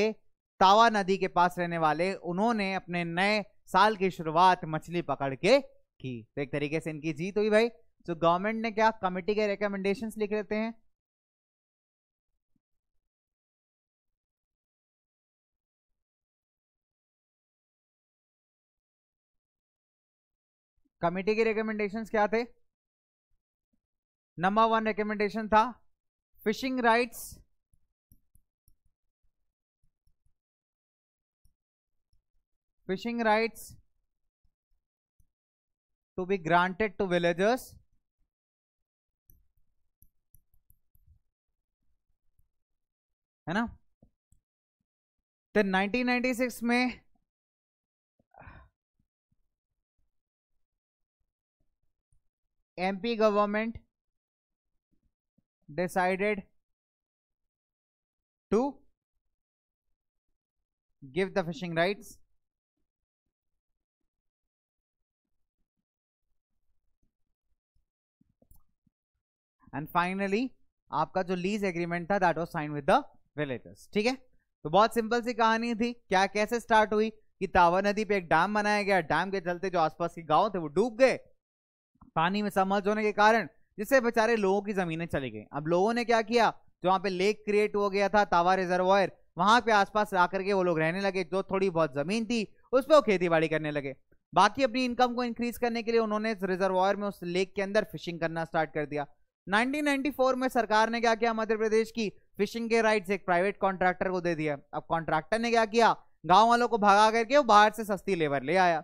तावा नदी के पास रहने वाले उन्होंने अपने नए साल की शुरुआत मछली पकड़ के की तो एक तरीके से इनकी जीत हुई भाई जो गवर्नमेंट ने क्या कमेटी के रिकमेंडेशन लिख लेते हैं कमेटी के रिकमेंडेशंस क्या थे नंबर वन रिकमेंडेशन था fishing rights fishing rights to be granted to villagers है ना तो 1996 में MP government decided to give the fishing rights and finally आपका जो लीज एग्रीमेंट था that was sign with the villages ठीक है तो बहुत सिंपल सी कहानी थी क्या कैसे स्टार्ट हुई कि तावा नदी पे एक डैम बनाया गया डैम के चलते जो आसपास के गांव थे वो डूब गए पानी में समर्ज होने के कारण जिससे बेचारे लोगों की जमीनें चली गई अब लोगों ने क्या किया जो वहां पे लेक क्रिएट हो गया था तावा रिजर्वायर वहां पे आसपास आकर के वो लोग रहने लगे जो थोड़ी बहुत जमीन थी उस पर वो खेती बाड़ी करने लगे बाकी अपनी इनकम को इंक्रीज करने के लिए उन्होंने रिजर्वायर में उस लेक के अंदर फिशिंग करना स्टार्ट कर दिया 1994 में सरकार ने क्या किया मध्य प्रदेश की फिशिंग के राइट्स एक प्राइवेट कॉन्ट्रैक्टर को दे दिया अब कॉन्ट्रैक्टर ने क्या किया गांव वालों को भगा करके वो बाहर से सस्ती लेबर ले आया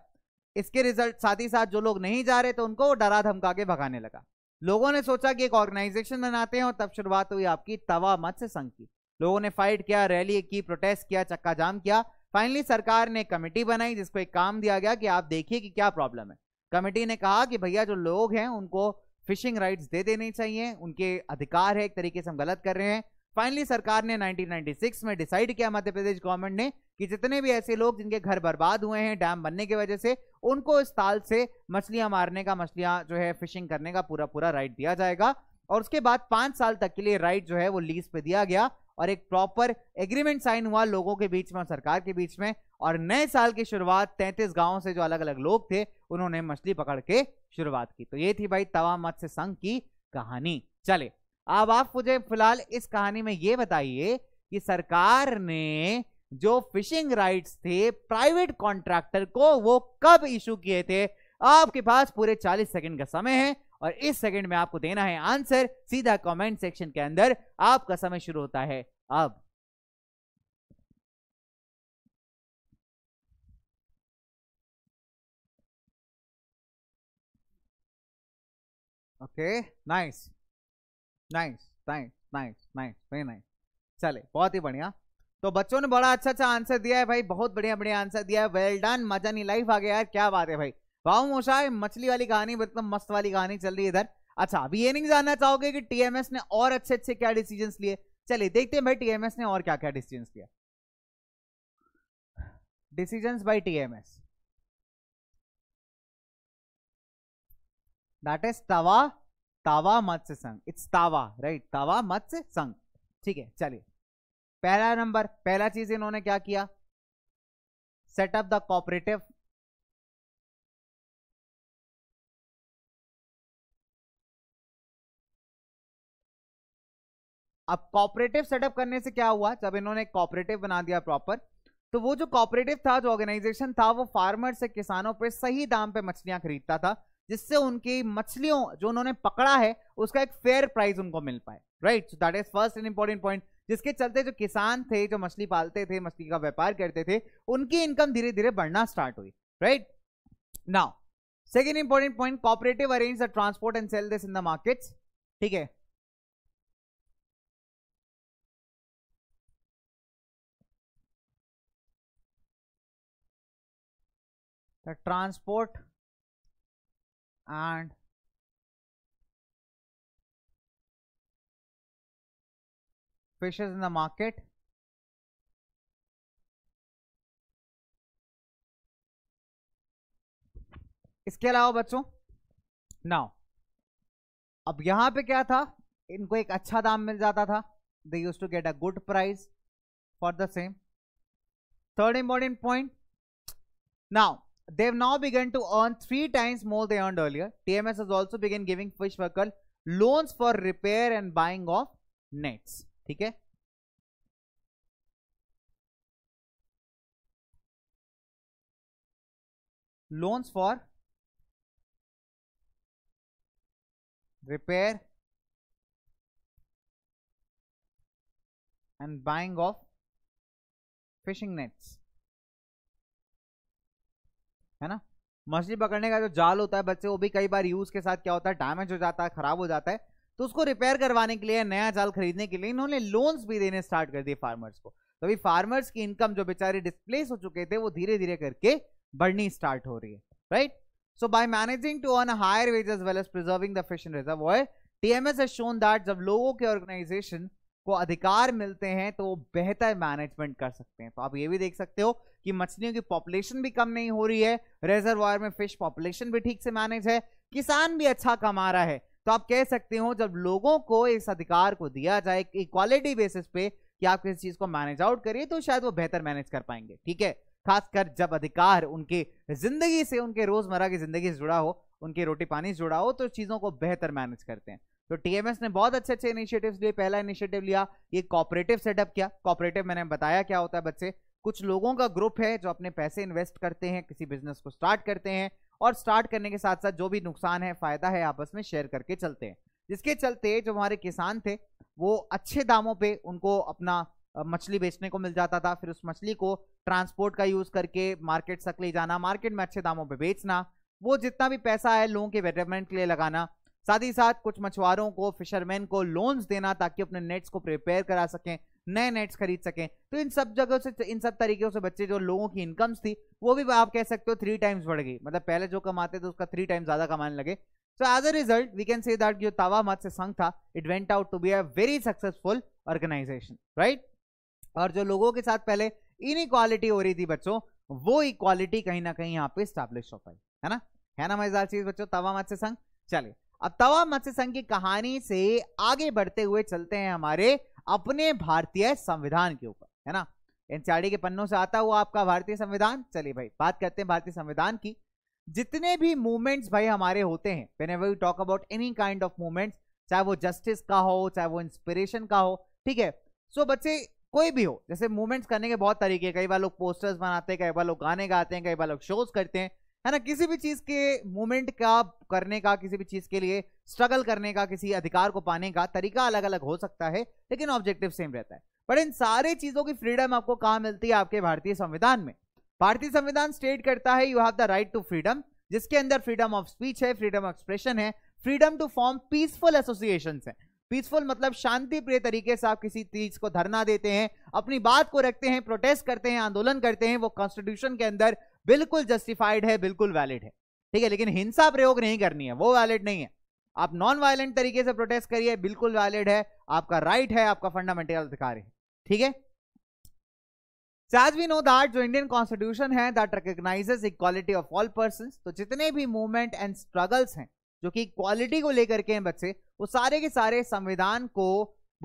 इसके रिजल्ट साथ ही साथ जो लोग नहीं जा रहे थे उनको वो डरा धमका के भगाने लगा लोगों ने सोचा कि एक ऑर्गेनाइजेशन बनाते हैं और तब शुरुआत हुई आपकी तवा मत्स्य संघ की लोगों ने फाइट किया रैली की प्रोटेस्ट किया चक्का जाम किया फाइनली सरकार ने कमेटी बनाई जिसको एक काम दिया गया कि आप देखिए कि क्या प्रॉब्लम है कमेटी ने कहा कि भैया जो लोग हैं उनको फिशिंग राइट्स दे देने चाहिए उनके अधिकार है एक तरीके से हम गलत कर रहे हैं फाइनली सरकार ने 1996 में डिसाइड किया मध्य प्रदेश गवर्नमेंट ने कि जितने भी ऐसे लोग जिनके घर बर्बाद हुए हैं डैम बनने की वजह से उनको इस ताल से मछलियां मारने का मछलियां जो है फिशिंग करने का पूरा पूरा राइट दिया जाएगा और उसके बाद पांच साल तक के लिए राइट जो है वो लीज पे दिया गया और एक प्रॉपर एग्रीमेंट साइन हुआ लोगों के बीच में और सरकार के बीच में और नए साल की शुरुआत तैंतीस गाँव से जो अलग अलग लोग थे उन्होंने मछली पकड़ के शुरुआत की तो ये थी भाई तवा मत्स्य संघ की कहानी चले अब आप मुझे फिलहाल इस कहानी में यह बताइए कि सरकार ने जो फिशिंग राइट्स थे प्राइवेट कॉन्ट्रैक्टर को वो कब इशू किए थे आपके पास पूरे 40 सेकंड का समय है और इस सेकंड में आपको देना है आंसर सीधा कमेंट सेक्शन के अंदर आपका समय शुरू होता है अब okay okay, nice nice. Nice nice nice nice very nice चले बहुत ही बढ़िया तो बच्चों ने बड़ा अच्छा अच्छा आंसर दिया है भाई बहुत बढ़िया बढ़िया आंसर दिया है वेल डन मजा नहीं लाइफ आ गया यार क्या बात है भाई वाह मोशा मछली वाली कहानी एकदम मतलब मस्त वाली कहानी चल रही है इधर अच्छा अभी ये नहीं जानना चाहोगे कि टीएमएस ने और अच्छे अच्छे क्या डिसीजन लिए चलिए देखते हैं भाई टीएमएस ने और क्या क्या डिसीजन लिया decision by TMS that is Tawa Tawa Matsya संघ इट्स तावा राइट तावा मत्स्य संघ ठीक है चलिए पहला नंबर पहला चीज इन्होंने क्या किया सेटअप द कॉपरेटिव अब कॉपरेटिव सेटअप करने से क्या हुआ जब इन्होंने कॉपरेटिव बना दिया प्रॉपर तो वो जो कॉपरेटिव था जो ऑर्गेनाइजेशन था वो फार्मर से किसानों पर सही दाम पे मछलियां खरीदता था जिससे उनकी मछलियों जो उन्होंने पकड़ा है उसका एक फेयर प्राइस उनको मिल पाए right so that is first and important point जिसके चलते जो किसान थे जो मछली पालते थे मछली का व्यापार करते थे उनकी इनकम धीरे धीरे बढ़ना स्टार्ट हुई right now second important point cooperative arrange the transport and sale this in the market ठीक है transport and fishes in the market इसके अलावा बच्चों नाउ अब यहां पे क्या था इनको एक अच्छा दाम मिल जाता था they use to get a good price for the same third important point now They've now begun to earn three times more they earned earlier. TMS has also begun giving Fishworker loans for repair and buying of nets. Okay. Loans for repair and buying of fishing nets. है ना मछली पकड़ने का जो जाल होता है बच्चे वो भी कई बार यूज के साथ क्या होता है डैमेज हो जाता है खराब हो जाता है तो उसको रिपेयर करवाने के लिए नया जाल खरीदने के लिए इन्होंने लोन्स भी देने स्टार्ट कर दिए फार्मर्स को तो अभी फार्मर्स की इनकम जो बेचारे डिस्प्लेस हो चुके थे वो धीरे धीरे करके बढ़नी स्टार्ट हो रही है right so by managing to earn higher wage as well as preserving the fish in reserve TMS has shown that जब लोगों के ऑर्गेनाइजेशन को अधिकार मिलते हैं तो वो बेहतर मैनेजमेंट कर सकते हैं तो आप ये भी देख सकते हो कि मछलियों की पॉपुलेशन भी कम नहीं हो रही है रेजरवायर में फिश पॉपुलेशन भी ठीक से मैनेज है किसान भी अच्छा कमा रहा है तो आप कह सकते हो जब लोगों को इस अधिकार को दिया जाए इक्वालिटी बेसिस पे कि आप किसी चीज को मैनेज आउट करिए तो शायद वो बेहतर मैनेज कर पाएंगे ठीक है खासकर जब अधिकार उनके जिंदगी से उनके रोजमर्रा की जिंदगी से जुड़ा हो उनके रोटी पानी से जुड़ा हो तो चीजों को बेहतर मैनेज करते हैं तो टीएमएस ने बहुत अच्छे अच्छे इनिशिएटिव लिए पहला इनिशिएटिव लिया ये कॉपरेटिव सेटअप किया कॉपरेटिव मैंने बताया क्या होता है बच्चे कुछ लोगों का ग्रुप है जो अपने पैसे इन्वेस्ट करते हैं किसी बिजनेस को स्टार्ट करते हैं और स्टार्ट करने के साथ साथ जो भी नुकसान है फायदा है आपस में शेयर करके चलते हैं जिसके चलते जो हमारे किसान थे वो अच्छे दामों पे उनको अपना मछली बेचने को मिल जाता था फिर उस मछली को ट्रांसपोर्ट का यूज़ करके मार्केट तक ले जाना मार्केट में अच्छे दामों पे बेचना वो जितना भी पैसा है लोगों के बेटरमेंट के लिए लगाना साथ ही साथ कुछ मछुआरों को फिशरमैन को लोन्स देना ताकि अपने नेट्स को प्रिपेयर करा सकें नए नेट्स खरीद सकें तो इन सब जगहों से इन सब तरीकों से बच्चे जो लोगों की इनकम्स थी वो भी आप कह सकते हो थ्री टाइम्स बढ़ गई मतलब पहले जो कमाते थे उसका थ्री टाइम्स ज़्यादा कमाने लगे so as a result we can say that जो तावा से संघ था it went out to be a very successful organisation right और जो लोगों के साथ पहले इक्वालिटी हो रही थी बच्चों वो इक्वालिटी कहीं ना कहीं यहाँ पे स्टैब्लिश हो पाई है ना है ना मजेदार चीज बच्चों तवा मत से संघ चलिए अब तवा मत्स्य संघ की कहानी से आगे बढ़ते हुए चलते हैं हमारे अपने भारतीय संविधान के ऊपर है ना एनसीआरडी के पन्नों से आता हुआ आपका भारतीय संविधान चलिए भाई बात करते हैं भारतीय संविधान की जितने भी मूवमेंट्स भाई हमारे होते हैं whenever you talk about any kind of movements चाहे वो जस्टिस का हो चाहे वो इंस्पिरेशन का हो ठीक है सो so, बच्चे कोई भी हो जैसे मूवमेंट्स करने के बहुत तरीके कई बार लोग पोस्टर्स बनाते हैं कई बार लोग गाने गाते हैं कई बार लोग शोज करते हैं है ना किसी भी चीज के मूवमेंट का करने का किसी भी चीज के लिए स्ट्रगल करने का किसी अधिकार को पाने का तरीका अलग अलग हो सकता है लेकिन ऑब्जेक्टिव सेम रहता है बट इन सारे चीजों की फ्रीडम आपको कहा मिलती है आपके भारतीय संविधान में भारतीय संविधान स्टेट करता है you have the right to freedom जिसके अंदर फ्रीडम ऑफ स्पीच है फ्रीडम ऑफ एक्सप्रेशन है freedom to form peaceful association है पीसफुल मतलब शांति प्रिय तरीके से आप किसी चीज को धरना देते हैं अपनी बात को रखते हैं प्रोटेस्ट करते हैं आंदोलन करते हैं वो कॉन्स्टिट्यूशन के अंदर बिल्कुल जस्टिफाइड है बिल्कुल वैलिड है ठीक है लेकिन हिंसा प्रयोग नहीं करनी है वो वैलिड नहीं है आप नॉन वायलेंट तरीके से प्रोटेस्ट करिए बिल्कुल वैलिड है आपका राइट right है आपका फंडामेंटल अधिकार है ठीक है आज वी नो दैट जो इंडियन कॉन्स्टिट्यूशन है that recognises equality of all person तो जितने भी मूवमेंट एंड स्ट्रगल्स हैं जो कि इक्वालिटी को लेकर के हैं बच्चे वो सारे के सारे संविधान को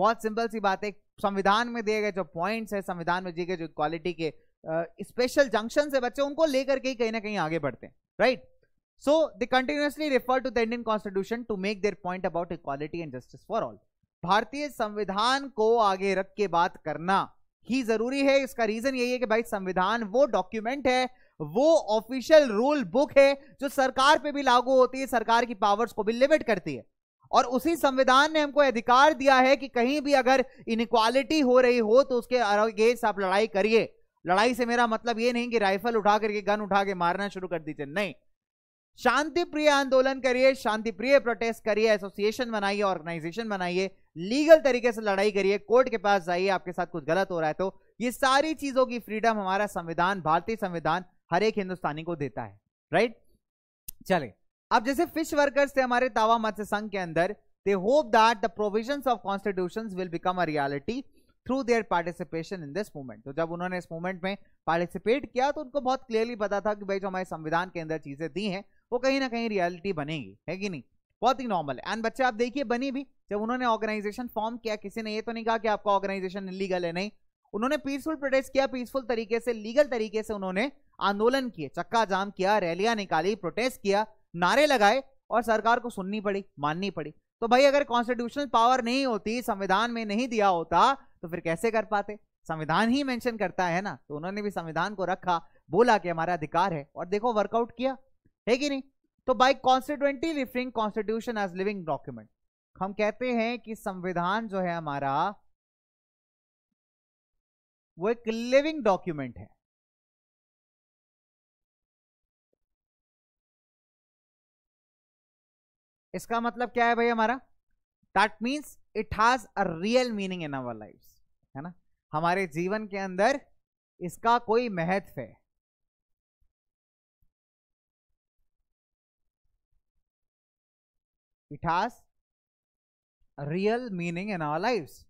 बहुत सिंपल सी बात है संविधान में दिए गए जो पॉइंट्स है संविधान में दिए गए जो इक्वालिटी के स्पेशल जंक्शन है बच्चे उनको लेकर के कहीं ना कहीं आगे बढ़ते हैं right so they continuously refer to the Indian constitution to make their point about equality and justice for all भारतीय संविधान को आगे रख के बात करना ही जरूरी है इसका रीजन यही है कि भाई संविधान वो डॉक्यूमेंट है वो ऑफिशियल रूल बुक है जो सरकार पे भी लागू होती है सरकार की पावर्स को भी लिमिट करती है और उसी संविधान ने हमको अधिकार दिया है कि कहीं भी अगर इनक्वालिटी हो रही हो तो उसके अगेंस्ट आप लड़ाई करिए लड़ाई से मेरा मतलब ये नहीं कि राइफल उठा करके गन उठा के मारना शुरू कर दीजिए नहीं शांति प्रिय आंदोलन करिए शांति प्रिय प्रोटेस्ट करिए एसोसिएशन बनाइए ऑर्गेनाइजेशन बनाइए लीगल तरीके से लड़ाई करिए कोर्ट के पास जाइए आपके साथ कुछ गलत हो रहा है तो ये सारी चीजों की फ्रीडम हमारा संविधान भारतीय संविधान हर एक हिंदुस्तानी को देता है राइट चले अब जैसे फिश वर्कर्स थे हमारे तावा मत्स्य संघ के अंदर they hope that the provision of constitution will become a reality through their participation in this movement तो जब उन्होंने इस मूवमेंट में पार्टिसिपेट किया तो उनको बहुत क्लियरली पता था कि भाई जो हमारे संविधान के अंदर चीज़ें दी हैं वो कहीं ना कहीं रियलिटी बनेगी है कि नहीं बहुत ही नॉर्मल है एंड बच्चे आप देखिए बनी भी जब उन्होंने ऑर्गेनाइजेशन फॉर्म किया किसी ने ये तो नहीं कहा कि आपका ऑर्गेनाइजेशन इलीगल है नहीं उन्होंने पीसफुल प्रोटेस्ट किया पीसफुल तरीके से लीगल तरीके से उन्होंने आंदोलन किए चक्का जाम किया रैलियां निकाली प्रोटेस्ट किया नारे लगाए और सरकार को सुननी पड़ी माननी पड़ी तो भाई अगर कॉन्स्टिट्यूशनल पावर नहीं होती संविधान में नहीं दिया होता तो फिर कैसे कर पाते संविधान ही मेंशन करता है ना तो उन्होंने भी संविधान को रखा बोला कि हमारा अधिकार है और देखो वर्कआउट किया है कि नहीं तो by constantly referring constitution as living document हम कहते हैं कि संविधान जो है हमारा वो एक लिविंग डॉक्यूमेंट है इसका मतलब क्या है भाई हमारा that means it has a real meaning in our life है ना हमारे जीवन के अंदर इसका कोई महत्व है it has real meaning in our lives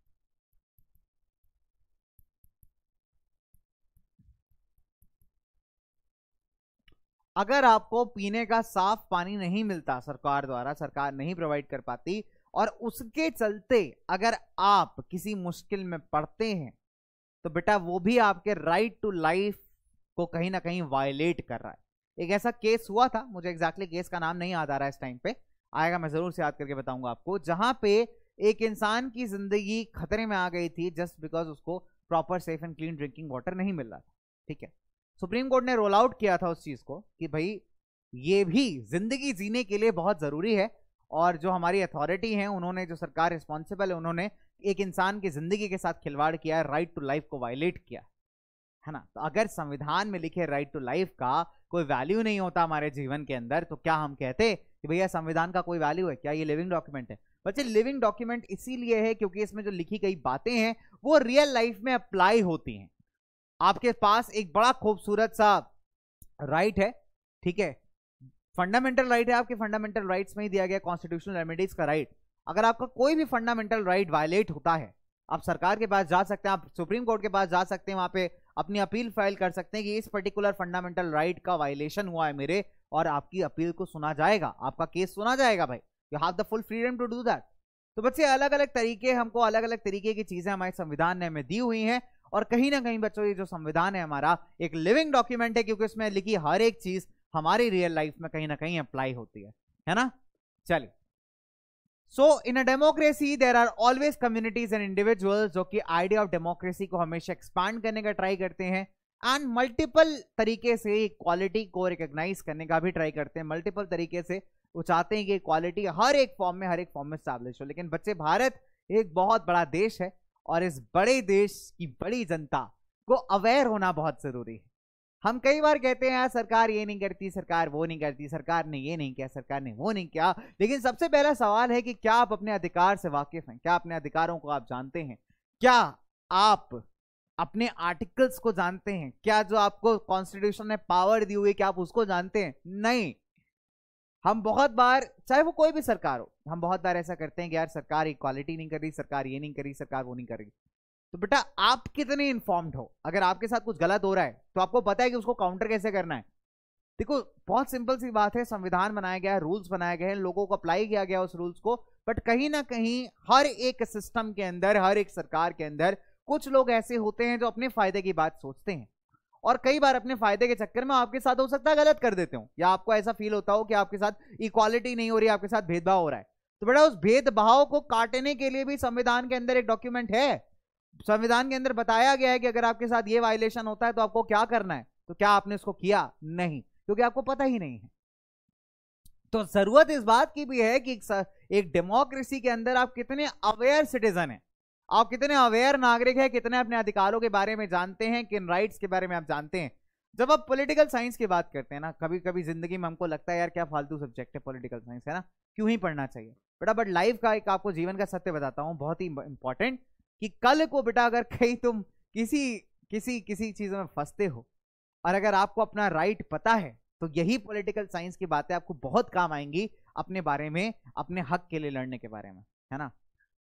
अगर आपको पीने का साफ पानी नहीं मिलता सरकार द्वारा सरकार नहीं प्रोवाइड कर पाती और उसके चलते अगर आप किसी मुश्किल में पड़ते हैं तो बेटा वो भी आपके राइट टू लाइफ को कहीं ना कहीं वायलेट कर रहा है एक ऐसा केस हुआ था मुझे एग्जैक्टली exactly केस का नाम नहीं याद आ रहा है इस टाइम पे आएगा मैं जरूर से याद करके बताऊंगा आपको जहां पे एक इंसान की जिंदगी खतरे में आ गई थी जस्ट बिकॉज उसको proper safe and clean drinking water नहीं मिल रहा था ठीक है सुप्रीम कोर्ट ने रोल आउट किया था उस चीज को कि भाई ये भी जिंदगी जीने के लिए बहुत जरूरी है और जो हमारी अथॉरिटी है उन्होंने जो सरकार रिस्पॉन्सिबल है उन्होंने एक इंसान की जिंदगी के साथ खिलवाड़ किया है राइट टू लाइफ को वायलेट किया है ना तो अगर संविधान में लिखे राइट टू लाइफ का कोई वैल्यू नहीं होता हमारे जीवन के अंदर तो क्या हम कहते कि भैया संविधान का कोई वैल्यू है क्या ये लिविंग डॉक्यूमेंट है बच्चे लिविंग डॉक्यूमेंट इसीलिए है क्योंकि इसमें जो लिखी गई बातें हैं वो रियल लाइफ में अप्लाई होती हैं आपके पास एक बड़ा खूबसूरत सा राइट है ठीक है फंडामेंटल राइट है आपके फंडामेंटल राइट्स में ही दिया गया कॉन्स्टिट्यूशनल रेमेडीज का राइट अगर आपका कोई भी फंडामेंटल राइट वायलेट होता है आप सरकार के पास जा सकते हैं आप सुप्रीम कोर्ट के पास जा सकते हैं वहां पे अपनी अपील फाइल कर सकते हैं कि इस पर्टिकुलर फंडामेंटल राइट का वायलेशन हुआ है मेरे और आपकी अपील को सुना जाएगा आपका केस सुना जाएगा भाई you have the full freedom to do that तो बच्चे अलग अलग तरीके हमको अलग अलग तरीके की चीजें हमारे संविधान ने हमें दी हुई हैं और कहीं ना कहीं बच्चों ये जो संविधान है हमारा एक लिविंग डॉक्यूमेंट है क्योंकि इसमें लिखी हर एक चीज हमारी रियल लाइफ में कहीं ना कहीं अप्लाई होती है है ना चलिए so in a democracy there are always communities and individuals जो कि आइडिया ऑफ डेमोक्रेसी को हमेशा एक्सपांड करने का ट्राई करते हैं एंड मल्टीपल तरीके से इक्वालिटी को रिकग्नाइज करने का भी ट्राई करते हैं मल्टीपल तरीके से वो चाहते हैं कि इक्वालिटी हर एक फॉर्म में हर एक फॉर्म में स्टैब्लिश हो लेकिन बच्चे भारत एक बहुत बड़ा देश है और इस बड़े देश की बड़ी जनता को अवेयर होना बहुत ज़रूरी है हम कई बार कहते हैं यार सरकार ये नहीं करती सरकार वो नहीं करती सरकार ने ये नहीं किया सरकार ने वो नहीं किया लेकिन सबसे पहला सवाल है कि क्या आप अपने अधिकार से वाकिफ हैं क्या अपने अधिकारों को आप जानते हैं क्या आप अपने आर्टिकल्स को जानते हैं क्या जो आपको कॉन्स्टिट्यूशन ने पावर दी हुई क्या आप उसको जानते हैं नहीं हम बहुत बार चाहे वो कोई भी सरकार हो हम बहुत बार ऐसा करते हैं कि यार सरकार इक्वालिटी नहीं कर रही सरकार ये नहीं कर रही सरकार वो नहीं कर रही तो बेटा आप कितने इन्फॉर्म्ड हो अगर आपके साथ कुछ गलत हो रहा है तो आपको पता है कि उसको काउंटर कैसे करना है देखो बहुत सिंपल सी बात है संविधान बनाया गया है रूल्स बनाए गए हैं लोगों को अप्लाई किया गया उस रूल्स को बट कहीं ना कहीं हर एक सिस्टम के अंदर हर एक सरकार के अंदर कुछ लोग ऐसे होते हैं जो अपने फायदे की बात सोचते हैं और कई बार अपने फायदे के चक्कर में आपके साथ हो सकता है गलत कर देते हो या आपको ऐसा फील होता हो कि आपके साथ इक्वालिटी नहीं हो रही आपके साथ भेदभाव हो रहा है तो बेटा उस भेदभाव को काटने के लिए भी संविधान के अंदर एक डॉक्यूमेंट है संविधान के अंदर बताया गया है कि अगर आपके साथ ये वायलेशन होता है तो आपको क्या करना है तो क्या आपने इसको किया नहीं क्योंकि आपको पता ही नहीं है तो जरूरत इस बात की भी है कि एक डेमोक्रेसी के अंदर आप कितने अवेयर सिटीजन हैं आप कितने अवेयर नागरिक हैं कितने अपने अधिकारों के बारे में जानते हैं किन राइट्स के बारे में आप जानते हैं जब आप पॉलिटिकल साइंस की बात करते हैं ना कभी कभी जिंदगी में हमको लगता है यार क्या फालतू सब्जेक्ट है पॉलिटिकल साइंस है ना क्यों ही पढ़ना चाहिए बेटा बट लाइफ का एक आपको जीवन का सत्य बताता हूँ बहुत ही इंपॉर्टेंट कि कल को बेटा अगर कहीं तुम किसी किसी किसी चीज में फंसते हो और अगर आपको अपना राइट right पता है तो यही पॉलिटिकल साइंस की बातें आपको बहुत काम आएंगी अपने बारे में अपने हक के लिए लड़ने के बारे में है ना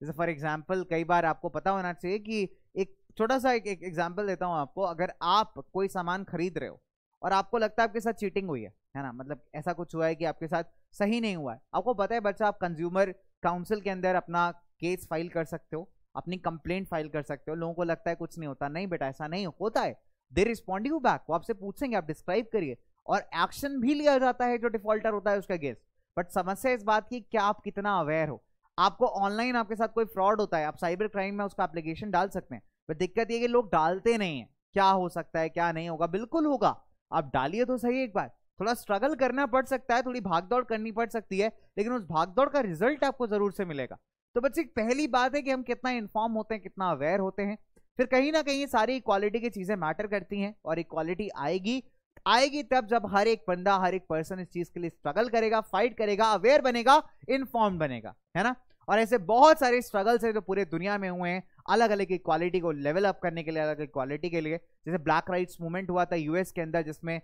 जैसे फॉर एग्जाम्पल कई बार आपको पता होना चाहिए कि एक छोटा सा एक एग्जाम्पल देता हूँ आपको अगर आप कोई सामान खरीद रहे हो और आपको लगता है आपके साथ चीटिंग हुई है है ना मतलब ऐसा कुछ हुआ है कि आपके साथ सही नहीं हुआ है आपको पता है बच्चा आप कंज्यूमर काउंसिल के अंदर अपना केस फाइल कर सकते हो अपनी कंप्लेंट फाइल कर सकते हो लोगों को लगता है कुछ नहीं होता नहीं बेटा ऐसा नहीं होता है दे रिस्पॉन्ड यू बैक वो आपसे पूछेंगे आप डिस्क्राइब करिए और एक्शन भी लिया जाता है जो डिफॉल्टर होता है उसका गेस बट समस्या इस बात की क्या आप कितना अवेयर हो आपको ऑनलाइन आपके साथ कोई फ्रॉड होता है आप साइबर क्राइम में उसका एप्लीकेशन डाल सकते हैं पर दिक्कत ये कि लोग डालते नहीं है क्या हो सकता है क्या नहीं होगा बिल्कुल होगा आप डालिए तो सही एक बार थोड़ा स्ट्रगल करना पड़ सकता है थोड़ी भागदौड़ करनी पड़ सकती है लेकिन उस भागदौड़ का रिजल्ट आपको जरूर से मिलेगा तो बच्चे पहली बात है कि हम कितना इन्फॉर्म होते हैं कितना अवेयर होते हैं फिर कहीं ना कहीं सारी इक्वालिटी की चीजें मैटर करती हैं और इक्वालिटी आएगी आएगी तब जब हर एक बंदा हर एक पर्सन इस चीज के लिए स्ट्रगल करेगा फाइट करेगा अवेयर बनेगा इन्फॉर्म बनेगा है ना और ऐसे बहुत सारे स्ट्रगल्स हैं जो पूरे दुनिया में हुए हैं अलग अलग इक्वालिटी को लेवल अप करने के लिए अलग इक्वालिटी के लिए जैसे ब्लैक राइट्स मूवमेंट हुआ था यूएस के अंदर जिसमें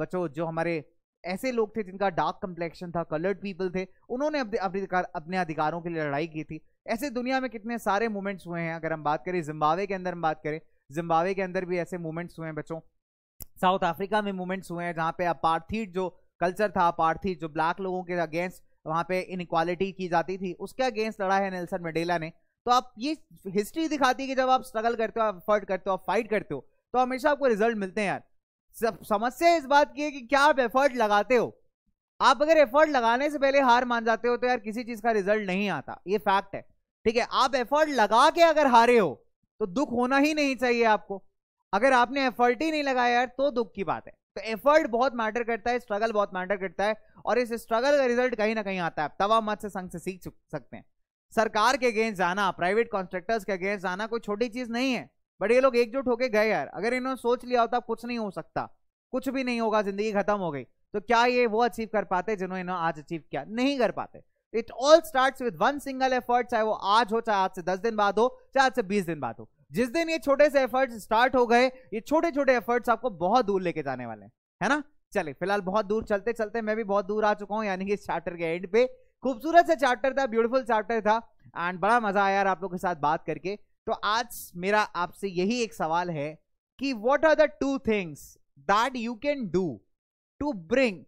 बच्चों जो हमारे ऐसे लोग थे जिनका डार्क कम्प्लेक्शन था कलर्ड पीपल थे उन्होंने अपने अधिकार अपने अधिकारों के लिए लड़ाई की थी ऐसे दुनिया में कितने सारे मूवमेंट्स हुए हैं अगर हम बात करें जिम्बावे के अंदर हम बात करें जिम्बावे के अंदर भी ऐसे मूवमेंट्स हुए हैं बच्चों साउथ अफ्रीका में मूवमेंट्स हुए हैं जहाँ पे अपार्थीट जो कल्चर था अपार्थीट जो ब्लैक लोगों के अगेंस्ट वहाँ पे इनक्वालिटी की जाती थी उसके अगेंस्ट लड़ा है नेल्सन मंडेला ने तो आप ये हिस्ट्री दिखाती है कि जब आप स्ट्रगल करते हो आप एफर्ट करते हो आप फाइट करते हो तो हमेशा आपको रिजल्ट मिलते हैं यार सब समस्या इस बात की है कि क्या आप एफर्ट लगाते हो आप अगर एफर्ट लगाने से पहले हार मान जाते हो तो यार किसी चीज का रिजल्ट नहीं आता ये फैक्ट है ठीक है आप एफर्ट लगा के अगर हारे हो तो दुख होना ही नहीं चाहिए आपको अगर आपने एफर्ट ही नहीं लगाया यार तो दुख की बात है तो एफर्ट बहुत मैटर करता है स्ट्रगल बहुत मैटर करता है और इस स्ट्रगल का रिजल्ट कहीं ना कहीं आता है तवा मत से संग से सीख सकते हैं सरकार के अगेंस्ट जाना प्राइवेट कॉन्ट्रैक्टर्स के अगेंस्ट जाना कोई छोटी चीज नहीं है बट ये लोग एकजुट होके गए यार अगर इन्होंने सोच लिया होता कुछ नहीं हो सकता कुछ भी नहीं होगा जिंदगी खत्म हो गई तो क्या ये वो अचीव कर पाते जिन्होंने आज अचीव किया नहीं कर पाते it all start with one single effort चाहे वो आज हो चाहे आज से दस दिन बाद हो चाहे आज से बीस दिन बाद हो जिस दिन ये छोटे से एफर्ट्स स्टार्ट हो गए ये छोटे छोटे एफर्ट्स आपको बहुत दूर लेके जाने वाले हैं है ना चले फिलहाल बहुत दूर चलते चलते मैं भी बहुत दूर आ चुका हूँ यानी कि इस चैप्टर के एंड पे खूबसूरत सा चैप्टर था ब्यूटीफुल चैप्टर था एंड बड़ा मजा आया यार आप लोग के साथ बात करके तो आज मेरा आपसे यही एक सवाल है कि what are the two things that you can do to bring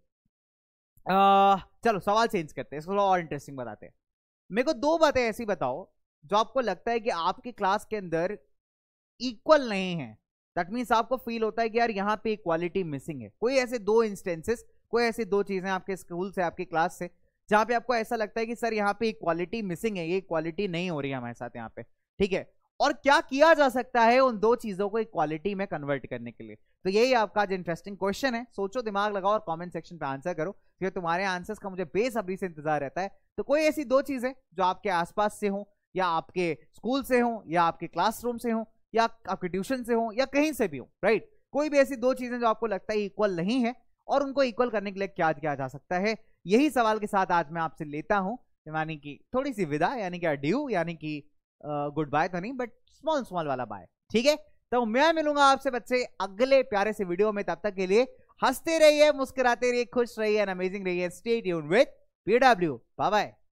चलो सवाल चेंज करते हैं इसको और इंटरेस्टिंग बताते हैं मेरे को दो बातें ऐसी बताओ जो आपको लगता है कि आपके क्लास के अंदर इक्वल नहीं है दैट मीन्स आपको फील होता है कि यार यहाँ पे इक्वालिटी मिसिंग है कोई ऐसे दो इंस्टेंसेस कोई ऐसी दो चीज़ें आपके स्कूल से आपके क्लास से जहाँ पे आपको ऐसा लगता है कि सर यहाँ पे इक्वालिटी मिसिंग है ये इक्वालिटी नहीं हो रही है हमारे साथ यहाँ पे ठीक है और क्या किया जा सकता है उन दो चीजों को इक्वालिटी में कन्वर्ट करने के लिए तो यही आपका आज इंटरेस्टिंग क्वेश्चन है सोचो दिमाग लगाओ और कमेंट सेक्शन पे आंसर करो क्योंकि तुम्हारे आंसर्स का मुझे बेसब्री से इंतजार रहता है तो कोई ऐसी दो चीजें जो आपके आसपास से हो या आपके स्कूल से हों या आपके क्लासरूम से हो या आपके ट्यूशन से हो या कहीं से भी हो राइट कोई भी ऐसी दो चीजें जो आपको लगता है इक्वल नहीं है और उनको इक्वल करने के लिए क्या किया जा सकता है यही सवाल के साथ आज मैं आपसे लेता हूँ यानी कि थोड़ी सी विदा यानी कि ड्यू यानी कि गुड बाय तो नहीं बट स्मॉल स्मॉल वाला बाय ठीक है तो मैं मिलूंगा आपसे बच्चे अगले प्यारे से वीडियो में तब तक के लिए हंसते रहिए मुस्कुराते रहिए खुश रहिए एंड अमेजिंग रहिए स्टेट यून विद पीडब्ल्यू बाय बाय